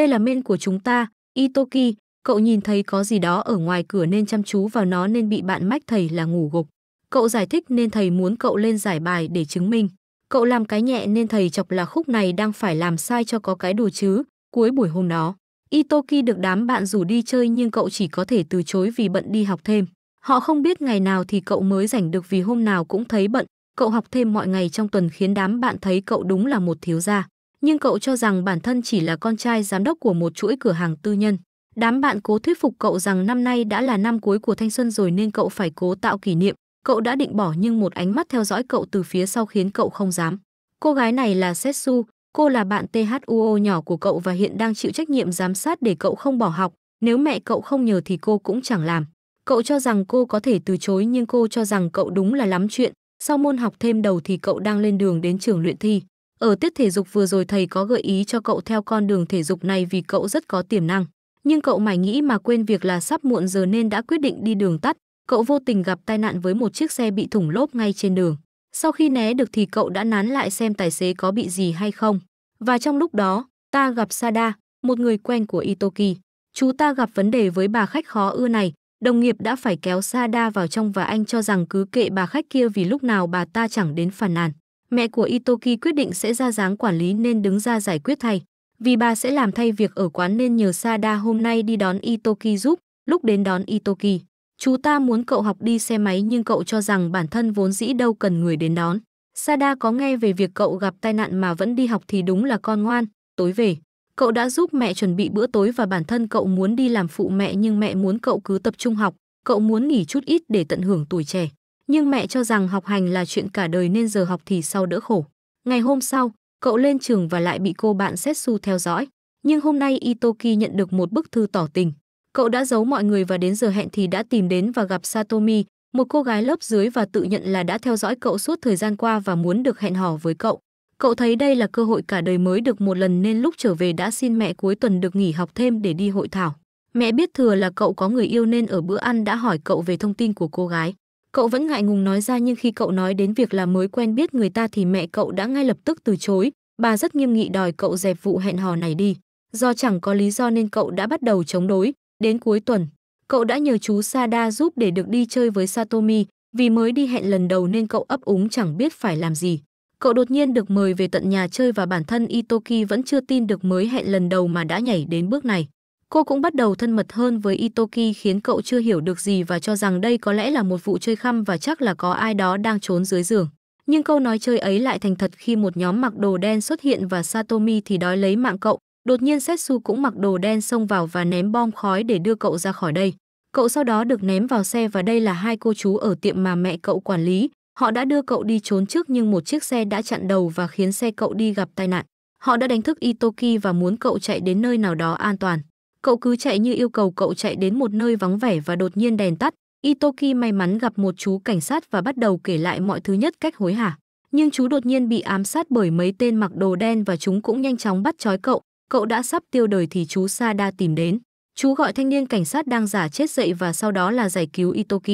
Đây là men của chúng ta, Itoki, cậu nhìn thấy có gì đó ở ngoài cửa nên chăm chú vào nó nên bị bạn mách thầy là ngủ gục. Cậu giải thích nên thầy muốn cậu lên giải bài để chứng minh. Cậu làm cái nhẹ nên thầy chọc là khúc này đang phải làm sai cho có cái đồ chứ, cuối buổi hôm đó. Itoki được đám bạn rủ đi chơi nhưng cậu chỉ có thể từ chối vì bận đi học thêm. Họ không biết ngày nào thì cậu mới rảnh được vì hôm nào cũng thấy bận, cậu học thêm mọi ngày trong tuần khiến đám bạn thấy cậu đúng là một thiếu gia nhưng cậu cho rằng bản thân chỉ là con trai giám đốc của một chuỗi cửa hàng tư nhân. Đám bạn cố thuyết phục cậu rằng năm nay đã là năm cuối của thanh xuân rồi nên cậu phải cố tạo kỷ niệm. Cậu đã định bỏ nhưng một ánh mắt theo dõi cậu từ phía sau khiến cậu không dám. Cô gái này là Setsu, cô là bạn THUO nhỏ của cậu và hiện đang chịu trách nhiệm giám sát để cậu không bỏ học. Nếu mẹ cậu không nhờ thì cô cũng chẳng làm. Cậu cho rằng cô có thể từ chối nhưng cô cho rằng cậu đúng là lắm chuyện. Sau môn học thêm đầu thì cậu đang lên đường đến trường luyện thi. Ở tiết thể dục vừa rồi thầy có gợi ý cho cậu theo con đường thể dục này vì cậu rất có tiềm năng. Nhưng cậu mải nghĩ mà quên việc là sắp muộn giờ nên đã quyết định đi đường tắt. Cậu vô tình gặp tai nạn với một chiếc xe bị thủng lốp ngay trên đường. Sau khi né được thì cậu đã nán lại xem tài xế có bị gì hay không. Và trong lúc đó, ta gặp Sada, một người quen của Itoki. Chú ta gặp vấn đề với bà khách khó ưa này, đồng nghiệp đã phải kéo Sada vào trong và anh cho rằng cứ kệ bà khách kia vì lúc nào bà ta chẳng đến phản nàn mẹ của Itoki quyết định sẽ ra dáng quản lý nên đứng ra giải quyết thay. Vì bà sẽ làm thay việc ở quán nên nhờ Sada hôm nay đi đón Itoki giúp, lúc đến đón Itoki. Chú ta muốn cậu học đi xe máy nhưng cậu cho rằng bản thân vốn dĩ đâu cần người đến đón. Sada có nghe về việc cậu gặp tai nạn mà vẫn đi học thì đúng là con ngoan, tối về. Cậu đã giúp mẹ chuẩn bị bữa tối và bản thân cậu muốn đi làm phụ mẹ nhưng mẹ muốn cậu cứ tập trung học, cậu muốn nghỉ chút ít để tận hưởng tuổi trẻ nhưng mẹ cho rằng học hành là chuyện cả đời nên giờ học thì sau đỡ khổ. Ngày hôm sau, cậu lên trường và lại bị cô bạn Setsu theo dõi, nhưng hôm nay Itoki nhận được một bức thư tỏ tình. Cậu đã giấu mọi người và đến giờ hẹn thì đã tìm đến và gặp Satomi, một cô gái lớp dưới và tự nhận là đã theo dõi cậu suốt thời gian qua và muốn được hẹn hò với cậu. Cậu thấy đây là cơ hội cả đời mới được một lần nên lúc trở về đã xin mẹ cuối tuần được nghỉ học thêm để đi hội thảo. Mẹ biết thừa là cậu có người yêu nên ở bữa ăn đã hỏi cậu về thông tin của cô gái. Cậu vẫn ngại ngùng nói ra nhưng khi cậu nói đến việc là mới quen biết người ta thì mẹ cậu đã ngay lập tức từ chối, bà rất nghiêm nghị đòi cậu dẹp vụ hẹn hò này đi. Do chẳng có lý do nên cậu đã bắt đầu chống đối, đến cuối tuần, cậu đã nhờ chú Sada giúp để được đi chơi với Satomi, vì mới đi hẹn lần đầu nên cậu ấp úng chẳng biết phải làm gì. Cậu đột nhiên được mời về tận nhà chơi và bản thân Itoki vẫn chưa tin được mới hẹn lần đầu mà đã nhảy đến bước này. Cô cũng bắt đầu thân mật hơn với Itoki khiến cậu chưa hiểu được gì và cho rằng đây có lẽ là một vụ chơi khăm và chắc là có ai đó đang trốn dưới giường. Nhưng câu nói chơi ấy lại thành thật khi một nhóm mặc đồ đen xuất hiện và Satomi thì đói lấy mạng cậu. Đột nhiên Setsu cũng mặc đồ đen xông vào và ném bom khói để đưa cậu ra khỏi đây. Cậu sau đó được ném vào xe và đây là hai cô chú ở tiệm mà mẹ cậu quản lý. Họ đã đưa cậu đi trốn trước nhưng một chiếc xe đã chặn đầu và khiến xe cậu đi gặp tai nạn. Họ đã đánh thức Itoki và muốn cậu chạy đến nơi nào đó an toàn. Cậu cứ chạy như yêu cầu cậu chạy đến một nơi vắng vẻ và đột nhiên đèn tắt. Itoki may mắn gặp một chú cảnh sát và bắt đầu kể lại mọi thứ nhất cách hối hả. Nhưng chú đột nhiên bị ám sát bởi mấy tên mặc đồ đen và chúng cũng nhanh chóng bắt trói cậu. Cậu đã sắp tiêu đời thì chú Sada tìm đến. Chú gọi thanh niên cảnh sát đang giả chết dậy và sau đó là giải cứu Itoki.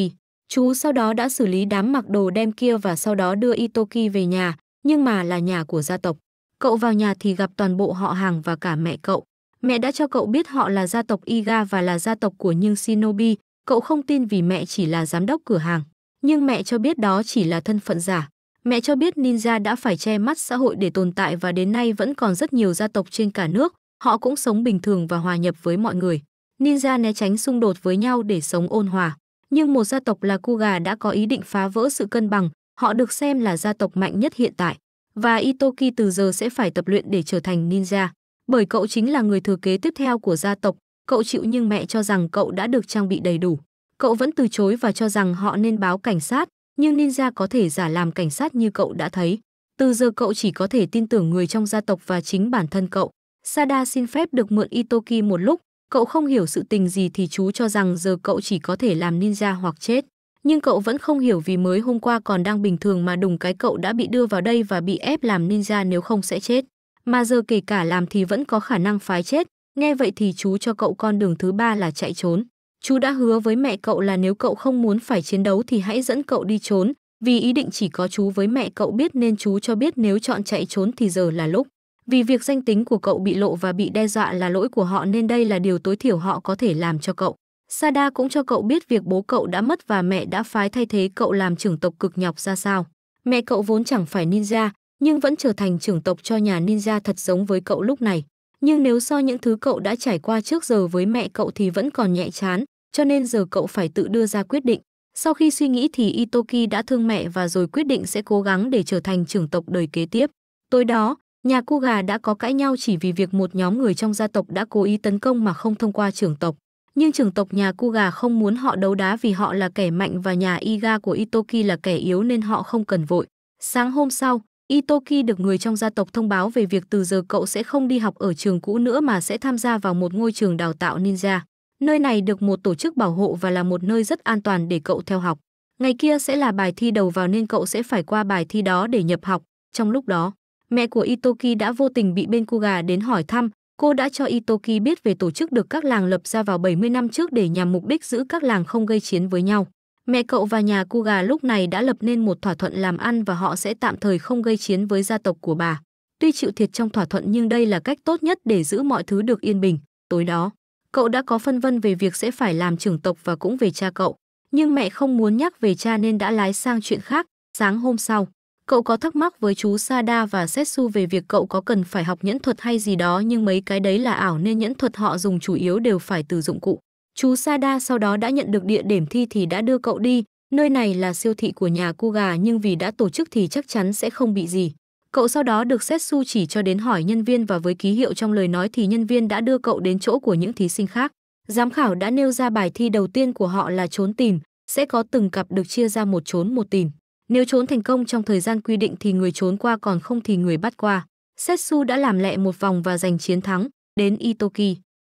Chú sau đó đã xử lý đám mặc đồ đen kia và sau đó đưa Itoki về nhà, nhưng mà là nhà của gia tộc. Cậu vào nhà thì gặp toàn bộ họ hàng và cả mẹ cậu. Mẹ đã cho cậu biết họ là gia tộc Iga và là gia tộc của nhưng Shinobi. Cậu không tin vì mẹ chỉ là giám đốc cửa hàng. Nhưng mẹ cho biết đó chỉ là thân phận giả. Mẹ cho biết ninja đã phải che mắt xã hội để tồn tại và đến nay vẫn còn rất nhiều gia tộc trên cả nước. Họ cũng sống bình thường và hòa nhập với mọi người. Ninja né tránh xung đột với nhau để sống ôn hòa. Nhưng một gia tộc là Kuga đã có ý định phá vỡ sự cân bằng. Họ được xem là gia tộc mạnh nhất hiện tại. Và Itoki từ giờ sẽ phải tập luyện để trở thành ninja bởi cậu chính là người thừa kế tiếp theo của gia tộc, cậu chịu nhưng mẹ cho rằng cậu đã được trang bị đầy đủ. Cậu vẫn từ chối và cho rằng họ nên báo cảnh sát, nhưng ninja có thể giả làm cảnh sát như cậu đã thấy. Từ giờ cậu chỉ có thể tin tưởng người trong gia tộc và chính bản thân cậu. Sada xin phép được mượn Itoki một lúc, cậu không hiểu sự tình gì thì chú cho rằng giờ cậu chỉ có thể làm ninja hoặc chết. Nhưng cậu vẫn không hiểu vì mới hôm qua còn đang bình thường mà đùng cái cậu đã bị đưa vào đây và bị ép làm ninja nếu không sẽ chết mà giờ kể cả làm thì vẫn có khả năng phái chết. Nghe vậy thì chú cho cậu con đường thứ ba là chạy trốn. Chú đã hứa với mẹ cậu là nếu cậu không muốn phải chiến đấu thì hãy dẫn cậu đi trốn, vì ý định chỉ có chú với mẹ cậu biết nên chú cho biết nếu chọn chạy trốn thì giờ là lúc. Vì việc danh tính của cậu bị lộ và bị đe dọa là lỗi của họ nên đây là điều tối thiểu họ có thể làm cho cậu. Sada cũng cho cậu biết việc bố cậu đã mất và mẹ đã phái thay thế cậu làm trưởng tộc cực nhọc ra sao. Mẹ cậu vốn chẳng phải ninja, nhưng vẫn trở thành trưởng tộc cho nhà ninja thật giống với cậu lúc này. Nhưng nếu so những thứ cậu đã trải qua trước giờ với mẹ cậu thì vẫn còn nhẹ chán, cho nên giờ cậu phải tự đưa ra quyết định. Sau khi suy nghĩ thì Itoki đã thương mẹ và rồi quyết định sẽ cố gắng để trở thành trưởng tộc đời kế tiếp. Tối đó, nhà Kuga đã có cãi nhau chỉ vì việc một nhóm người trong gia tộc đã cố ý tấn công mà không thông qua trưởng tộc. Nhưng trưởng tộc nhà Kuga không muốn họ đấu đá vì họ là kẻ mạnh và nhà Iga của Itoki là kẻ yếu nên họ không cần vội. Sáng hôm sau, Itoki được người trong gia tộc thông báo về việc từ giờ cậu sẽ không đi học ở trường cũ nữa mà sẽ tham gia vào một ngôi trường đào tạo ninja. Nơi này được một tổ chức bảo hộ và là một nơi rất an toàn để cậu theo học. Ngày kia sẽ là bài thi đầu vào nên cậu sẽ phải qua bài thi đó để nhập học. Trong lúc đó, mẹ của Itoki đã vô tình bị bên Kuga đến hỏi thăm. Cô đã cho Itoki biết về tổ chức được các làng lập ra vào 70 năm trước để nhằm mục đích giữ các làng không gây chiến với nhau. Mẹ cậu và nhà cu gà lúc này đã lập nên một thỏa thuận làm ăn và họ sẽ tạm thời không gây chiến với gia tộc của bà. Tuy chịu thiệt trong thỏa thuận nhưng đây là cách tốt nhất để giữ mọi thứ được yên bình. Tối đó, cậu đã có phân vân về việc sẽ phải làm trưởng tộc và cũng về cha cậu. Nhưng mẹ không muốn nhắc về cha nên đã lái sang chuyện khác. Sáng hôm sau, cậu có thắc mắc với chú Sada và Setsu về việc cậu có cần phải học nhẫn thuật hay gì đó nhưng mấy cái đấy là ảo nên nhẫn thuật họ dùng chủ yếu đều phải từ dụng cụ. Chú Sada sau đó đã nhận được địa điểm thi thì đã đưa cậu đi, nơi này là siêu thị của nhà cô gà nhưng vì đã tổ chức thì chắc chắn sẽ không bị gì. Cậu sau đó được Setsu chỉ cho đến hỏi nhân viên và với ký hiệu trong lời nói thì nhân viên đã đưa cậu đến chỗ của những thí sinh khác. Giám khảo đã nêu ra bài thi đầu tiên của họ là trốn tìm, sẽ có từng cặp được chia ra một trốn một tìm. Nếu trốn thành công trong thời gian quy định thì người trốn qua còn không thì người bắt qua. Setsu đã làm lẹ một vòng và giành chiến thắng, đến Itoki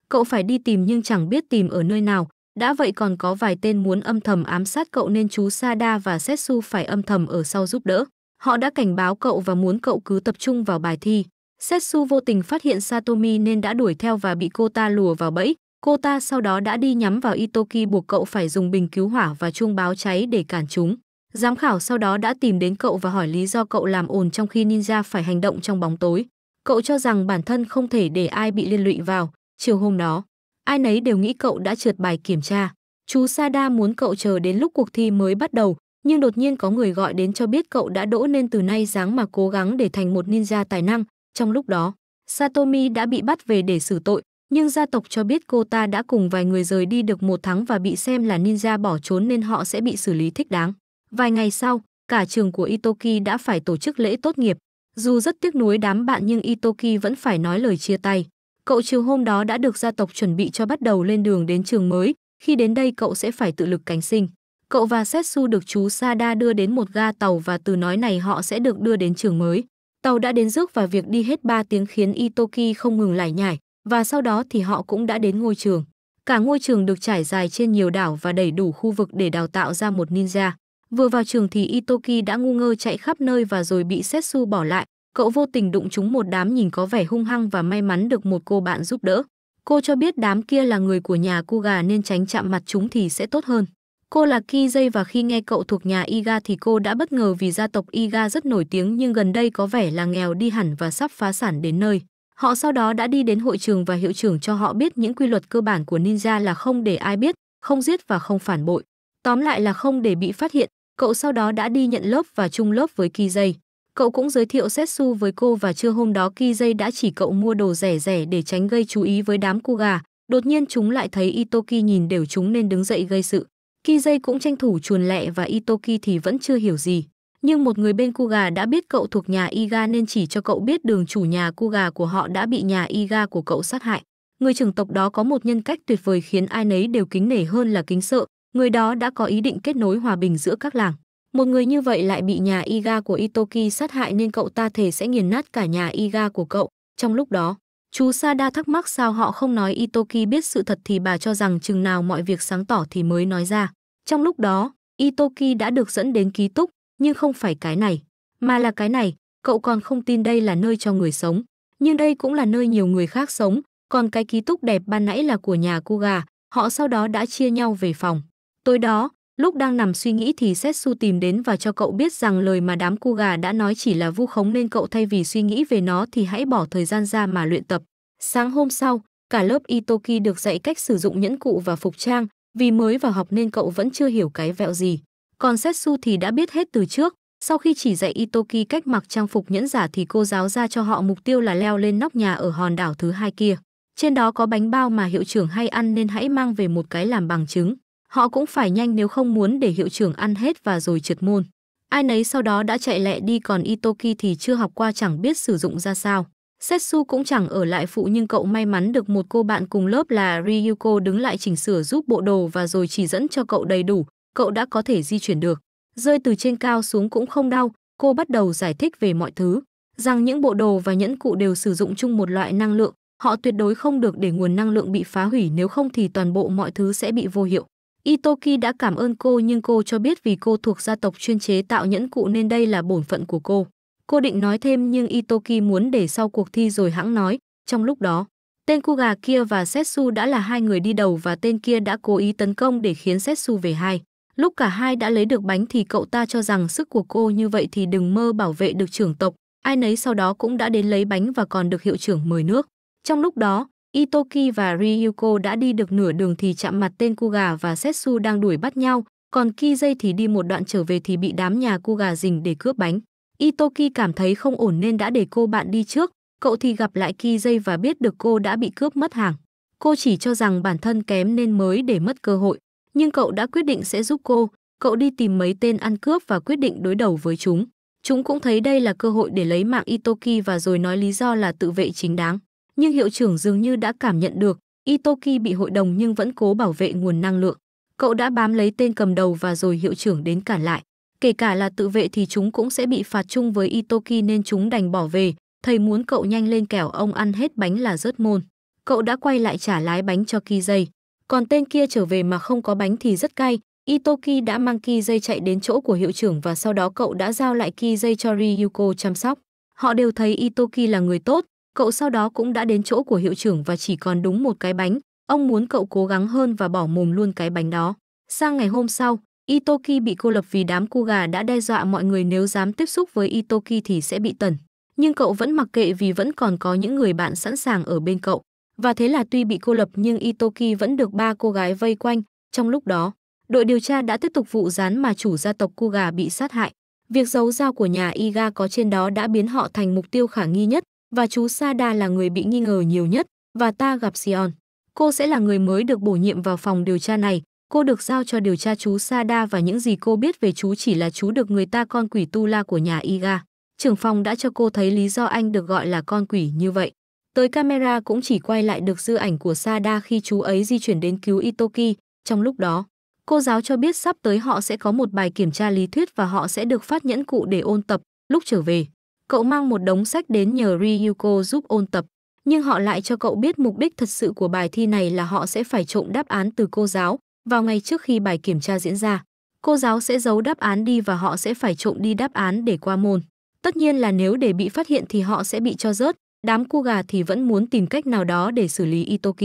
cậu phải đi tìm nhưng chẳng biết tìm ở nơi nào, đã vậy còn có vài tên muốn âm thầm ám sát cậu nên chú Sada và Setsu phải âm thầm ở sau giúp đỡ. Họ đã cảnh báo cậu và muốn cậu cứ tập trung vào bài thi. Setsu vô tình phát hiện Satomi nên đã đuổi theo và bị cô ta lùa vào bẫy. Cô ta sau đó đã đi nhắm vào Itoki buộc cậu phải dùng bình cứu hỏa và chuông báo cháy để cản chúng. Giám khảo sau đó đã tìm đến cậu và hỏi lý do cậu làm ồn trong khi ninja phải hành động trong bóng tối. Cậu cho rằng bản thân không thể để ai bị liên lụy vào, Chiều hôm đó, ai nấy đều nghĩ cậu đã trượt bài kiểm tra. Chú Sada muốn cậu chờ đến lúc cuộc thi mới bắt đầu, nhưng đột nhiên có người gọi đến cho biết cậu đã đỗ nên từ nay dáng mà cố gắng để thành một ninja tài năng. Trong lúc đó, Satomi đã bị bắt về để xử tội, nhưng gia tộc cho biết cô ta đã cùng vài người rời đi được một tháng và bị xem là ninja bỏ trốn nên họ sẽ bị xử lý thích đáng. Vài ngày sau, cả trường của Itoki đã phải tổ chức lễ tốt nghiệp. Dù rất tiếc nuối đám bạn nhưng Itoki vẫn phải nói lời chia tay. Cậu chiều hôm đó đã được gia tộc chuẩn bị cho bắt đầu lên đường đến trường mới, khi đến đây cậu sẽ phải tự lực cánh sinh. Cậu và Setsu được chú Sada đưa đến một ga tàu và từ nói này họ sẽ được đưa đến trường mới. Tàu đã đến rước và việc đi hết 3 tiếng khiến Itoki không ngừng lải nhải, và sau đó thì họ cũng đã đến ngôi trường. Cả ngôi trường được trải dài trên nhiều đảo và đầy đủ khu vực để đào tạo ra một ninja. Vừa vào trường thì Itoki đã ngu ngơ chạy khắp nơi và rồi bị Setsu bỏ lại, cậu vô tình đụng chúng một đám nhìn có vẻ hung hăng và may mắn được một cô bạn giúp đỡ. Cô cho biết đám kia là người của nhà cu gà nên tránh chạm mặt chúng thì sẽ tốt hơn. Cô là Ki dây và khi nghe cậu thuộc nhà Iga thì cô đã bất ngờ vì gia tộc Iga rất nổi tiếng nhưng gần đây có vẻ là nghèo đi hẳn và sắp phá sản đến nơi. Họ sau đó đã đi đến hội trường và hiệu trưởng cho họ biết những quy luật cơ bản của ninja là không để ai biết, không giết và không phản bội. Tóm lại là không để bị phát hiện, cậu sau đó đã đi nhận lớp và chung lớp với Ki dây. Cậu cũng giới thiệu Setsu với cô và trưa hôm đó Kizay đã chỉ cậu mua đồ rẻ rẻ để tránh gây chú ý với đám cu gà. Đột nhiên chúng lại thấy Itoki nhìn đều chúng nên đứng dậy gây sự. Kizay cũng tranh thủ chuồn lẹ và Itoki thì vẫn chưa hiểu gì. Nhưng một người bên Kuga đã biết cậu thuộc nhà Iga nên chỉ cho cậu biết đường chủ nhà Kuga của họ đã bị nhà Iga của cậu sát hại. Người trưởng tộc đó có một nhân cách tuyệt vời khiến ai nấy đều kính nể hơn là kính sợ. Người đó đã có ý định kết nối hòa bình giữa các làng. Một người như vậy lại bị nhà Iga của Itoki sát hại nên cậu ta thể sẽ nghiền nát cả nhà Iga của cậu. Trong lúc đó, chú Sada thắc mắc sao họ không nói Itoki biết sự thật thì bà cho rằng chừng nào mọi việc sáng tỏ thì mới nói ra. Trong lúc đó, Itoki đã được dẫn đến ký túc, nhưng không phải cái này, mà là cái này. Cậu còn không tin đây là nơi cho người sống, nhưng đây cũng là nơi nhiều người khác sống. Còn cái ký túc đẹp ban nãy là của nhà Kuga, họ sau đó đã chia nhau về phòng. Tối đó, Lúc đang nằm suy nghĩ thì Setsu tìm đến và cho cậu biết rằng lời mà đám cu gà đã nói chỉ là vu khống nên cậu thay vì suy nghĩ về nó thì hãy bỏ thời gian ra mà luyện tập. Sáng hôm sau, cả lớp Itoki được dạy cách sử dụng nhẫn cụ và phục trang, vì mới vào học nên cậu vẫn chưa hiểu cái vẹo gì. Còn Setsu thì đã biết hết từ trước, sau khi chỉ dạy Itoki cách mặc trang phục nhẫn giả thì cô giáo ra cho họ mục tiêu là leo lên nóc nhà ở hòn đảo thứ hai kia. Trên đó có bánh bao mà hiệu trưởng hay ăn nên hãy mang về một cái làm bằng chứng. Họ cũng phải nhanh nếu không muốn để hiệu trưởng ăn hết và rồi trượt môn. Ai nấy sau đó đã chạy lẹ đi còn Itoki thì chưa học qua chẳng biết sử dụng ra sao. Setsu cũng chẳng ở lại phụ nhưng cậu may mắn được một cô bạn cùng lớp là Ryuko đứng lại chỉnh sửa giúp bộ đồ và rồi chỉ dẫn cho cậu đầy đủ, cậu đã có thể di chuyển được. Rơi từ trên cao xuống cũng không đau, cô bắt đầu giải thích về mọi thứ, rằng những bộ đồ và nhẫn cụ đều sử dụng chung một loại năng lượng, họ tuyệt đối không được để nguồn năng lượng bị phá hủy nếu không thì toàn bộ mọi thứ sẽ bị vô hiệu. Itoki đã cảm ơn cô nhưng cô cho biết vì cô thuộc gia tộc chuyên chế tạo nhẫn cụ nên đây là bổn phận của cô. Cô định nói thêm nhưng Itoki muốn để sau cuộc thi rồi hãng nói, trong lúc đó, tên Kuga kia và Setsu đã là hai người đi đầu và tên kia đã cố ý tấn công để khiến Setsu về hai. Lúc cả hai đã lấy được bánh thì cậu ta cho rằng sức của cô như vậy thì đừng mơ bảo vệ được trưởng tộc. Ai nấy sau đó cũng đã đến lấy bánh và còn được hiệu trưởng mời nước. Trong lúc đó, Itoki và Ryuko đã đi được nửa đường thì chạm mặt tên Kuga và Setsu đang đuổi bắt nhau, còn Kizei thì đi một đoạn trở về thì bị đám nhà Kuga rình để cướp bánh. Itoki cảm thấy không ổn nên đã để cô bạn đi trước, cậu thì gặp lại Kizei và biết được cô đã bị cướp mất hàng. Cô chỉ cho rằng bản thân kém nên mới để mất cơ hội, nhưng cậu đã quyết định sẽ giúp cô, cậu đi tìm mấy tên ăn cướp và quyết định đối đầu với chúng. Chúng cũng thấy đây là cơ hội để lấy mạng Itoki và rồi nói lý do là tự vệ chính đáng nhưng hiệu trưởng dường như đã cảm nhận được Itoki bị hội đồng nhưng vẫn cố bảo vệ nguồn năng lượng. Cậu đã bám lấy tên cầm đầu và rồi hiệu trưởng đến cản lại. Kể cả là tự vệ thì chúng cũng sẽ bị phạt chung với Itoki nên chúng đành bỏ về. Thầy muốn cậu nhanh lên kẻo ông ăn hết bánh là rớt môn. Cậu đã quay lại trả lái bánh cho Kizei. Còn tên kia trở về mà không có bánh thì rất cay. Itoki đã mang Kizei chạy đến chỗ của hiệu trưởng và sau đó cậu đã giao lại Kizei cho Ryuko chăm sóc. Họ đều thấy Itoki là người tốt, cậu sau đó cũng đã đến chỗ của hiệu trưởng và chỉ còn đúng một cái bánh. Ông muốn cậu cố gắng hơn và bỏ mồm luôn cái bánh đó. Sang ngày hôm sau, Itoki bị cô lập vì đám cu gà đã đe dọa mọi người nếu dám tiếp xúc với Itoki thì sẽ bị tẩn. Nhưng cậu vẫn mặc kệ vì vẫn còn có những người bạn sẵn sàng ở bên cậu. Và thế là tuy bị cô lập nhưng Itoki vẫn được ba cô gái vây quanh. Trong lúc đó, đội điều tra đã tiếp tục vụ gián mà chủ gia tộc cu gà bị sát hại. Việc giấu dao của nhà Iga có trên đó đã biến họ thành mục tiêu khả nghi nhất và chú Sada là người bị nghi ngờ nhiều nhất và ta gặp Sion. Cô sẽ là người mới được bổ nhiệm vào phòng điều tra này. Cô được giao cho điều tra chú Sada và những gì cô biết về chú chỉ là chú được người ta con quỷ tu la của nhà Iga. Trưởng phòng đã cho cô thấy lý do anh được gọi là con quỷ như vậy. Tới camera cũng chỉ quay lại được dư ảnh của Sada khi chú ấy di chuyển đến cứu Itoki. Trong lúc đó, cô giáo cho biết sắp tới họ sẽ có một bài kiểm tra lý thuyết và họ sẽ được phát nhẫn cụ để ôn tập lúc trở về. Cậu mang một đống sách đến nhờ Ryuko giúp ôn tập, nhưng họ lại cho cậu biết mục đích thật sự của bài thi này là họ sẽ phải trộm đáp án từ cô giáo vào ngày trước khi bài kiểm tra diễn ra. Cô giáo sẽ giấu đáp án đi và họ sẽ phải trộm đi đáp án để qua môn. Tất nhiên là nếu để bị phát hiện thì họ sẽ bị cho rớt, đám cu gà thì vẫn muốn tìm cách nào đó để xử lý Itoki.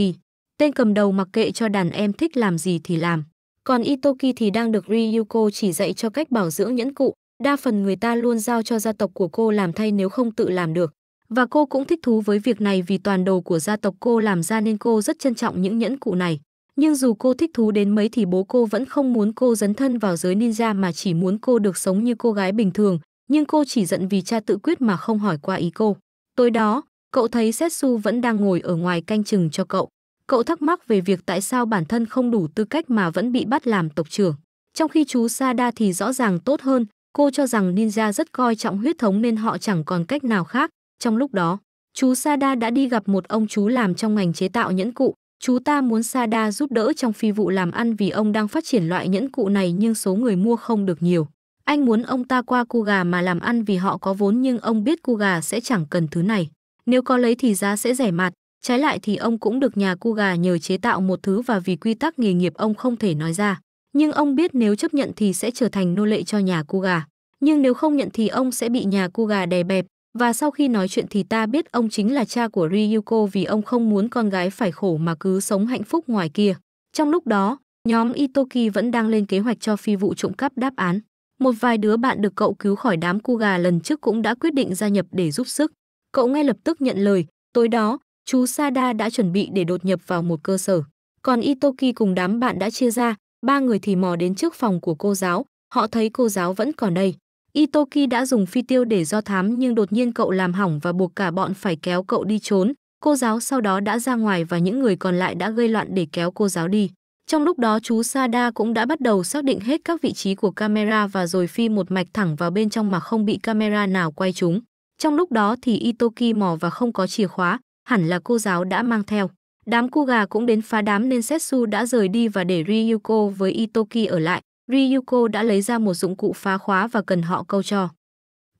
Tên cầm đầu mặc kệ cho đàn em thích làm gì thì làm. Còn Itoki thì đang được Ryuko chỉ dạy cho cách bảo dưỡng nhẫn cụ, Đa phần người ta luôn giao cho gia tộc của cô làm thay nếu không tự làm được. Và cô cũng thích thú với việc này vì toàn đồ của gia tộc cô làm ra nên cô rất trân trọng những nhẫn cụ này. Nhưng dù cô thích thú đến mấy thì bố cô vẫn không muốn cô dấn thân vào giới ninja mà chỉ muốn cô được sống như cô gái bình thường. Nhưng cô chỉ giận vì cha tự quyết mà không hỏi qua ý cô. Tối đó, cậu thấy Setsu vẫn đang ngồi ở ngoài canh chừng cho cậu. Cậu thắc mắc về việc tại sao bản thân không đủ tư cách mà vẫn bị bắt làm tộc trưởng. Trong khi chú Sada thì rõ ràng tốt hơn, Cô cho rằng ninja rất coi trọng huyết thống nên họ chẳng còn cách nào khác. Trong lúc đó, chú Sada đã đi gặp một ông chú làm trong ngành chế tạo nhẫn cụ. Chú ta muốn Sada giúp đỡ trong phi vụ làm ăn vì ông đang phát triển loại nhẫn cụ này nhưng số người mua không được nhiều. Anh muốn ông ta qua cu gà mà làm ăn vì họ có vốn nhưng ông biết cu gà sẽ chẳng cần thứ này. Nếu có lấy thì giá sẽ rẻ mạt, trái lại thì ông cũng được nhà cu gà nhờ chế tạo một thứ và vì quy tắc nghề nghiệp ông không thể nói ra nhưng ông biết nếu chấp nhận thì sẽ trở thành nô lệ cho nhà cô gà. Nhưng nếu không nhận thì ông sẽ bị nhà cô gà đè bẹp, và sau khi nói chuyện thì ta biết ông chính là cha của Ryuko vì ông không muốn con gái phải khổ mà cứ sống hạnh phúc ngoài kia. Trong lúc đó, nhóm Itoki vẫn đang lên kế hoạch cho phi vụ trộm cắp đáp án. Một vài đứa bạn được cậu cứu khỏi đám cu gà lần trước cũng đã quyết định gia nhập để giúp sức. Cậu ngay lập tức nhận lời, tối đó, chú Sada đã chuẩn bị để đột nhập vào một cơ sở. Còn Itoki cùng đám bạn đã chia ra, ba người thì mò đến trước phòng của cô giáo, họ thấy cô giáo vẫn còn đây. Itoki đã dùng phi tiêu để do thám nhưng đột nhiên cậu làm hỏng và buộc cả bọn phải kéo cậu đi trốn. Cô giáo sau đó đã ra ngoài và những người còn lại đã gây loạn để kéo cô giáo đi. Trong lúc đó chú Sada cũng đã bắt đầu xác định hết các vị trí của camera và rồi phi một mạch thẳng vào bên trong mà không bị camera nào quay chúng. Trong lúc đó thì Itoki mò và không có chìa khóa, hẳn là cô giáo đã mang theo. Đám cu gà cũng đến phá đám nên Setsu đã rời đi và để Ryuko với Itoki ở lại. Ryuko đã lấy ra một dụng cụ phá khóa và cần họ câu cho.